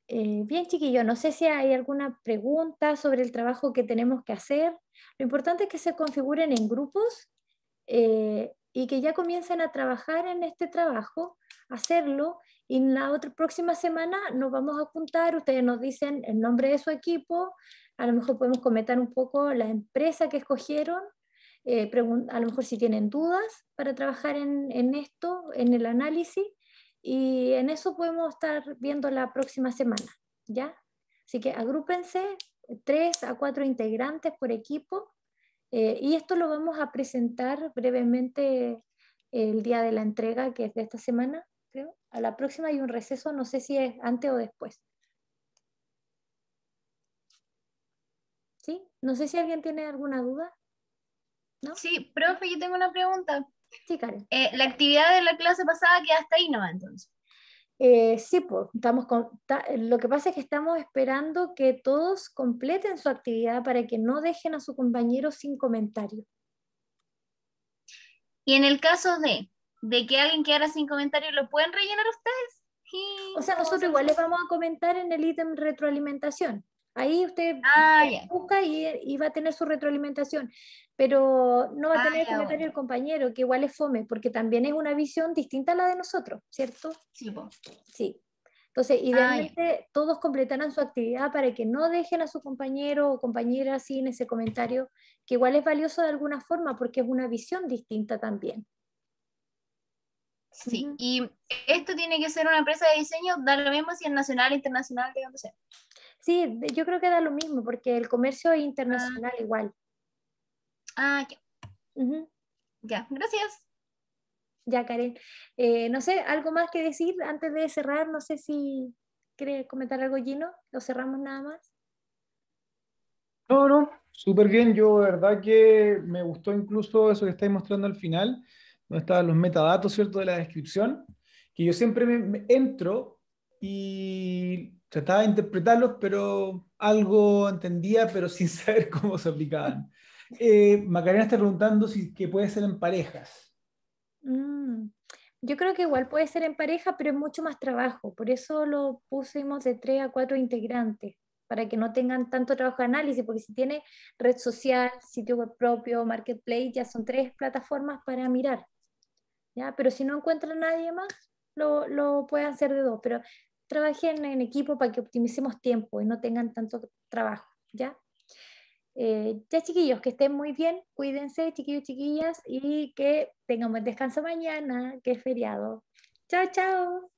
[SPEAKER 1] Eh, bien, chiquillo, no sé si hay alguna pregunta sobre el trabajo que tenemos que hacer. Lo importante es que se configuren en grupos eh, y que ya comiencen a trabajar en este trabajo, hacerlo. Y en la otra próxima semana nos vamos a juntar, ustedes nos dicen el nombre de su equipo, a lo mejor podemos comentar un poco la empresa que escogieron eh, a lo mejor si tienen dudas para trabajar en, esto, en el análisis, y en eso podemos estar viendo la próxima semana, ¿ya? Así que agrúpense, tres a cuatro integrantes por equipo, eh, y esto lo vamos a presentar brevemente eh, el día de la entrega, que es de esta semana, creo. A la próxima hay un receso, no sé si es antes o después. ¿Sí? No sé si alguien tiene alguna duda. Sí, profe, yo tengo una pregunta. Sí, Karen. Eh, la actividad de la clase pasada queda hasta ahí, ¿no? Entonces. Eh, sí, pues, estamos con, lo que pasa es que estamos esperando que todos completen su actividad para que no dejen a su compañero sin comentario. Y en el caso de, que alguien quiera sin comentario, ¿lo pueden rellenar ustedes? Sí, o sea, nosotros igual les vamos a comentar en el ítem retroalimentación. Ahí usted ah, busca y, va a tener su retroalimentación pero no va a tener ah, el comentario compañero, que igual es fome, porque también es una visión distinta a la de nosotros, ¿cierto? Sí. Sí. Entonces, ah, idealmente todos completarán su actividad para que no dejen a su compañero o compañera así en ese comentario, que igual es valioso de alguna forma porque es una visión distinta también. Sí, y esto tiene que ser una empresa de diseño, da lo mismo si es nacional, internacional, digamos. Sí, yo creo que da lo mismo porque el comercio es ah. internacional igual. Ah, ya. Ya, gracias. Ya, Karen. Eh, no sé, ¿algo más que decir antes de cerrar? No sé si quiere comentar algo, Gino. ¿Lo cerramos nada más?
[SPEAKER 2] No, no, súper bien. Yo, verdad que me gustó incluso eso que estáis mostrando al final, donde estaban los metadatos, ¿cierto?, de la descripción, que yo siempre entro y trataba de interpretarlos, pero algo entendía, pero sin saber cómo se aplicaban. Eh, Macarena está preguntando si que puede ser en parejas.
[SPEAKER 1] Mm, yo creo que igual puede ser en pareja, pero es mucho más trabajo. Por eso lo pusimos de tres a cuatro integrantes, para que no tengan tanto trabajo de análisis, porque si tiene red social, sitio web propio, marketplace, ya son tres plataformas para mirar. ¿ya? Pero si no encuentra nadie más, lo, lo pueden hacer de dos. Pero trabajen en equipo para que optimicemos tiempo y no tengan tanto trabajo. ¿ya? Eh, ya chiquillos, que estén muy bien, cuídense chiquillos, chiquillas y que tengamos descanso mañana, que es feriado. Chao, chao.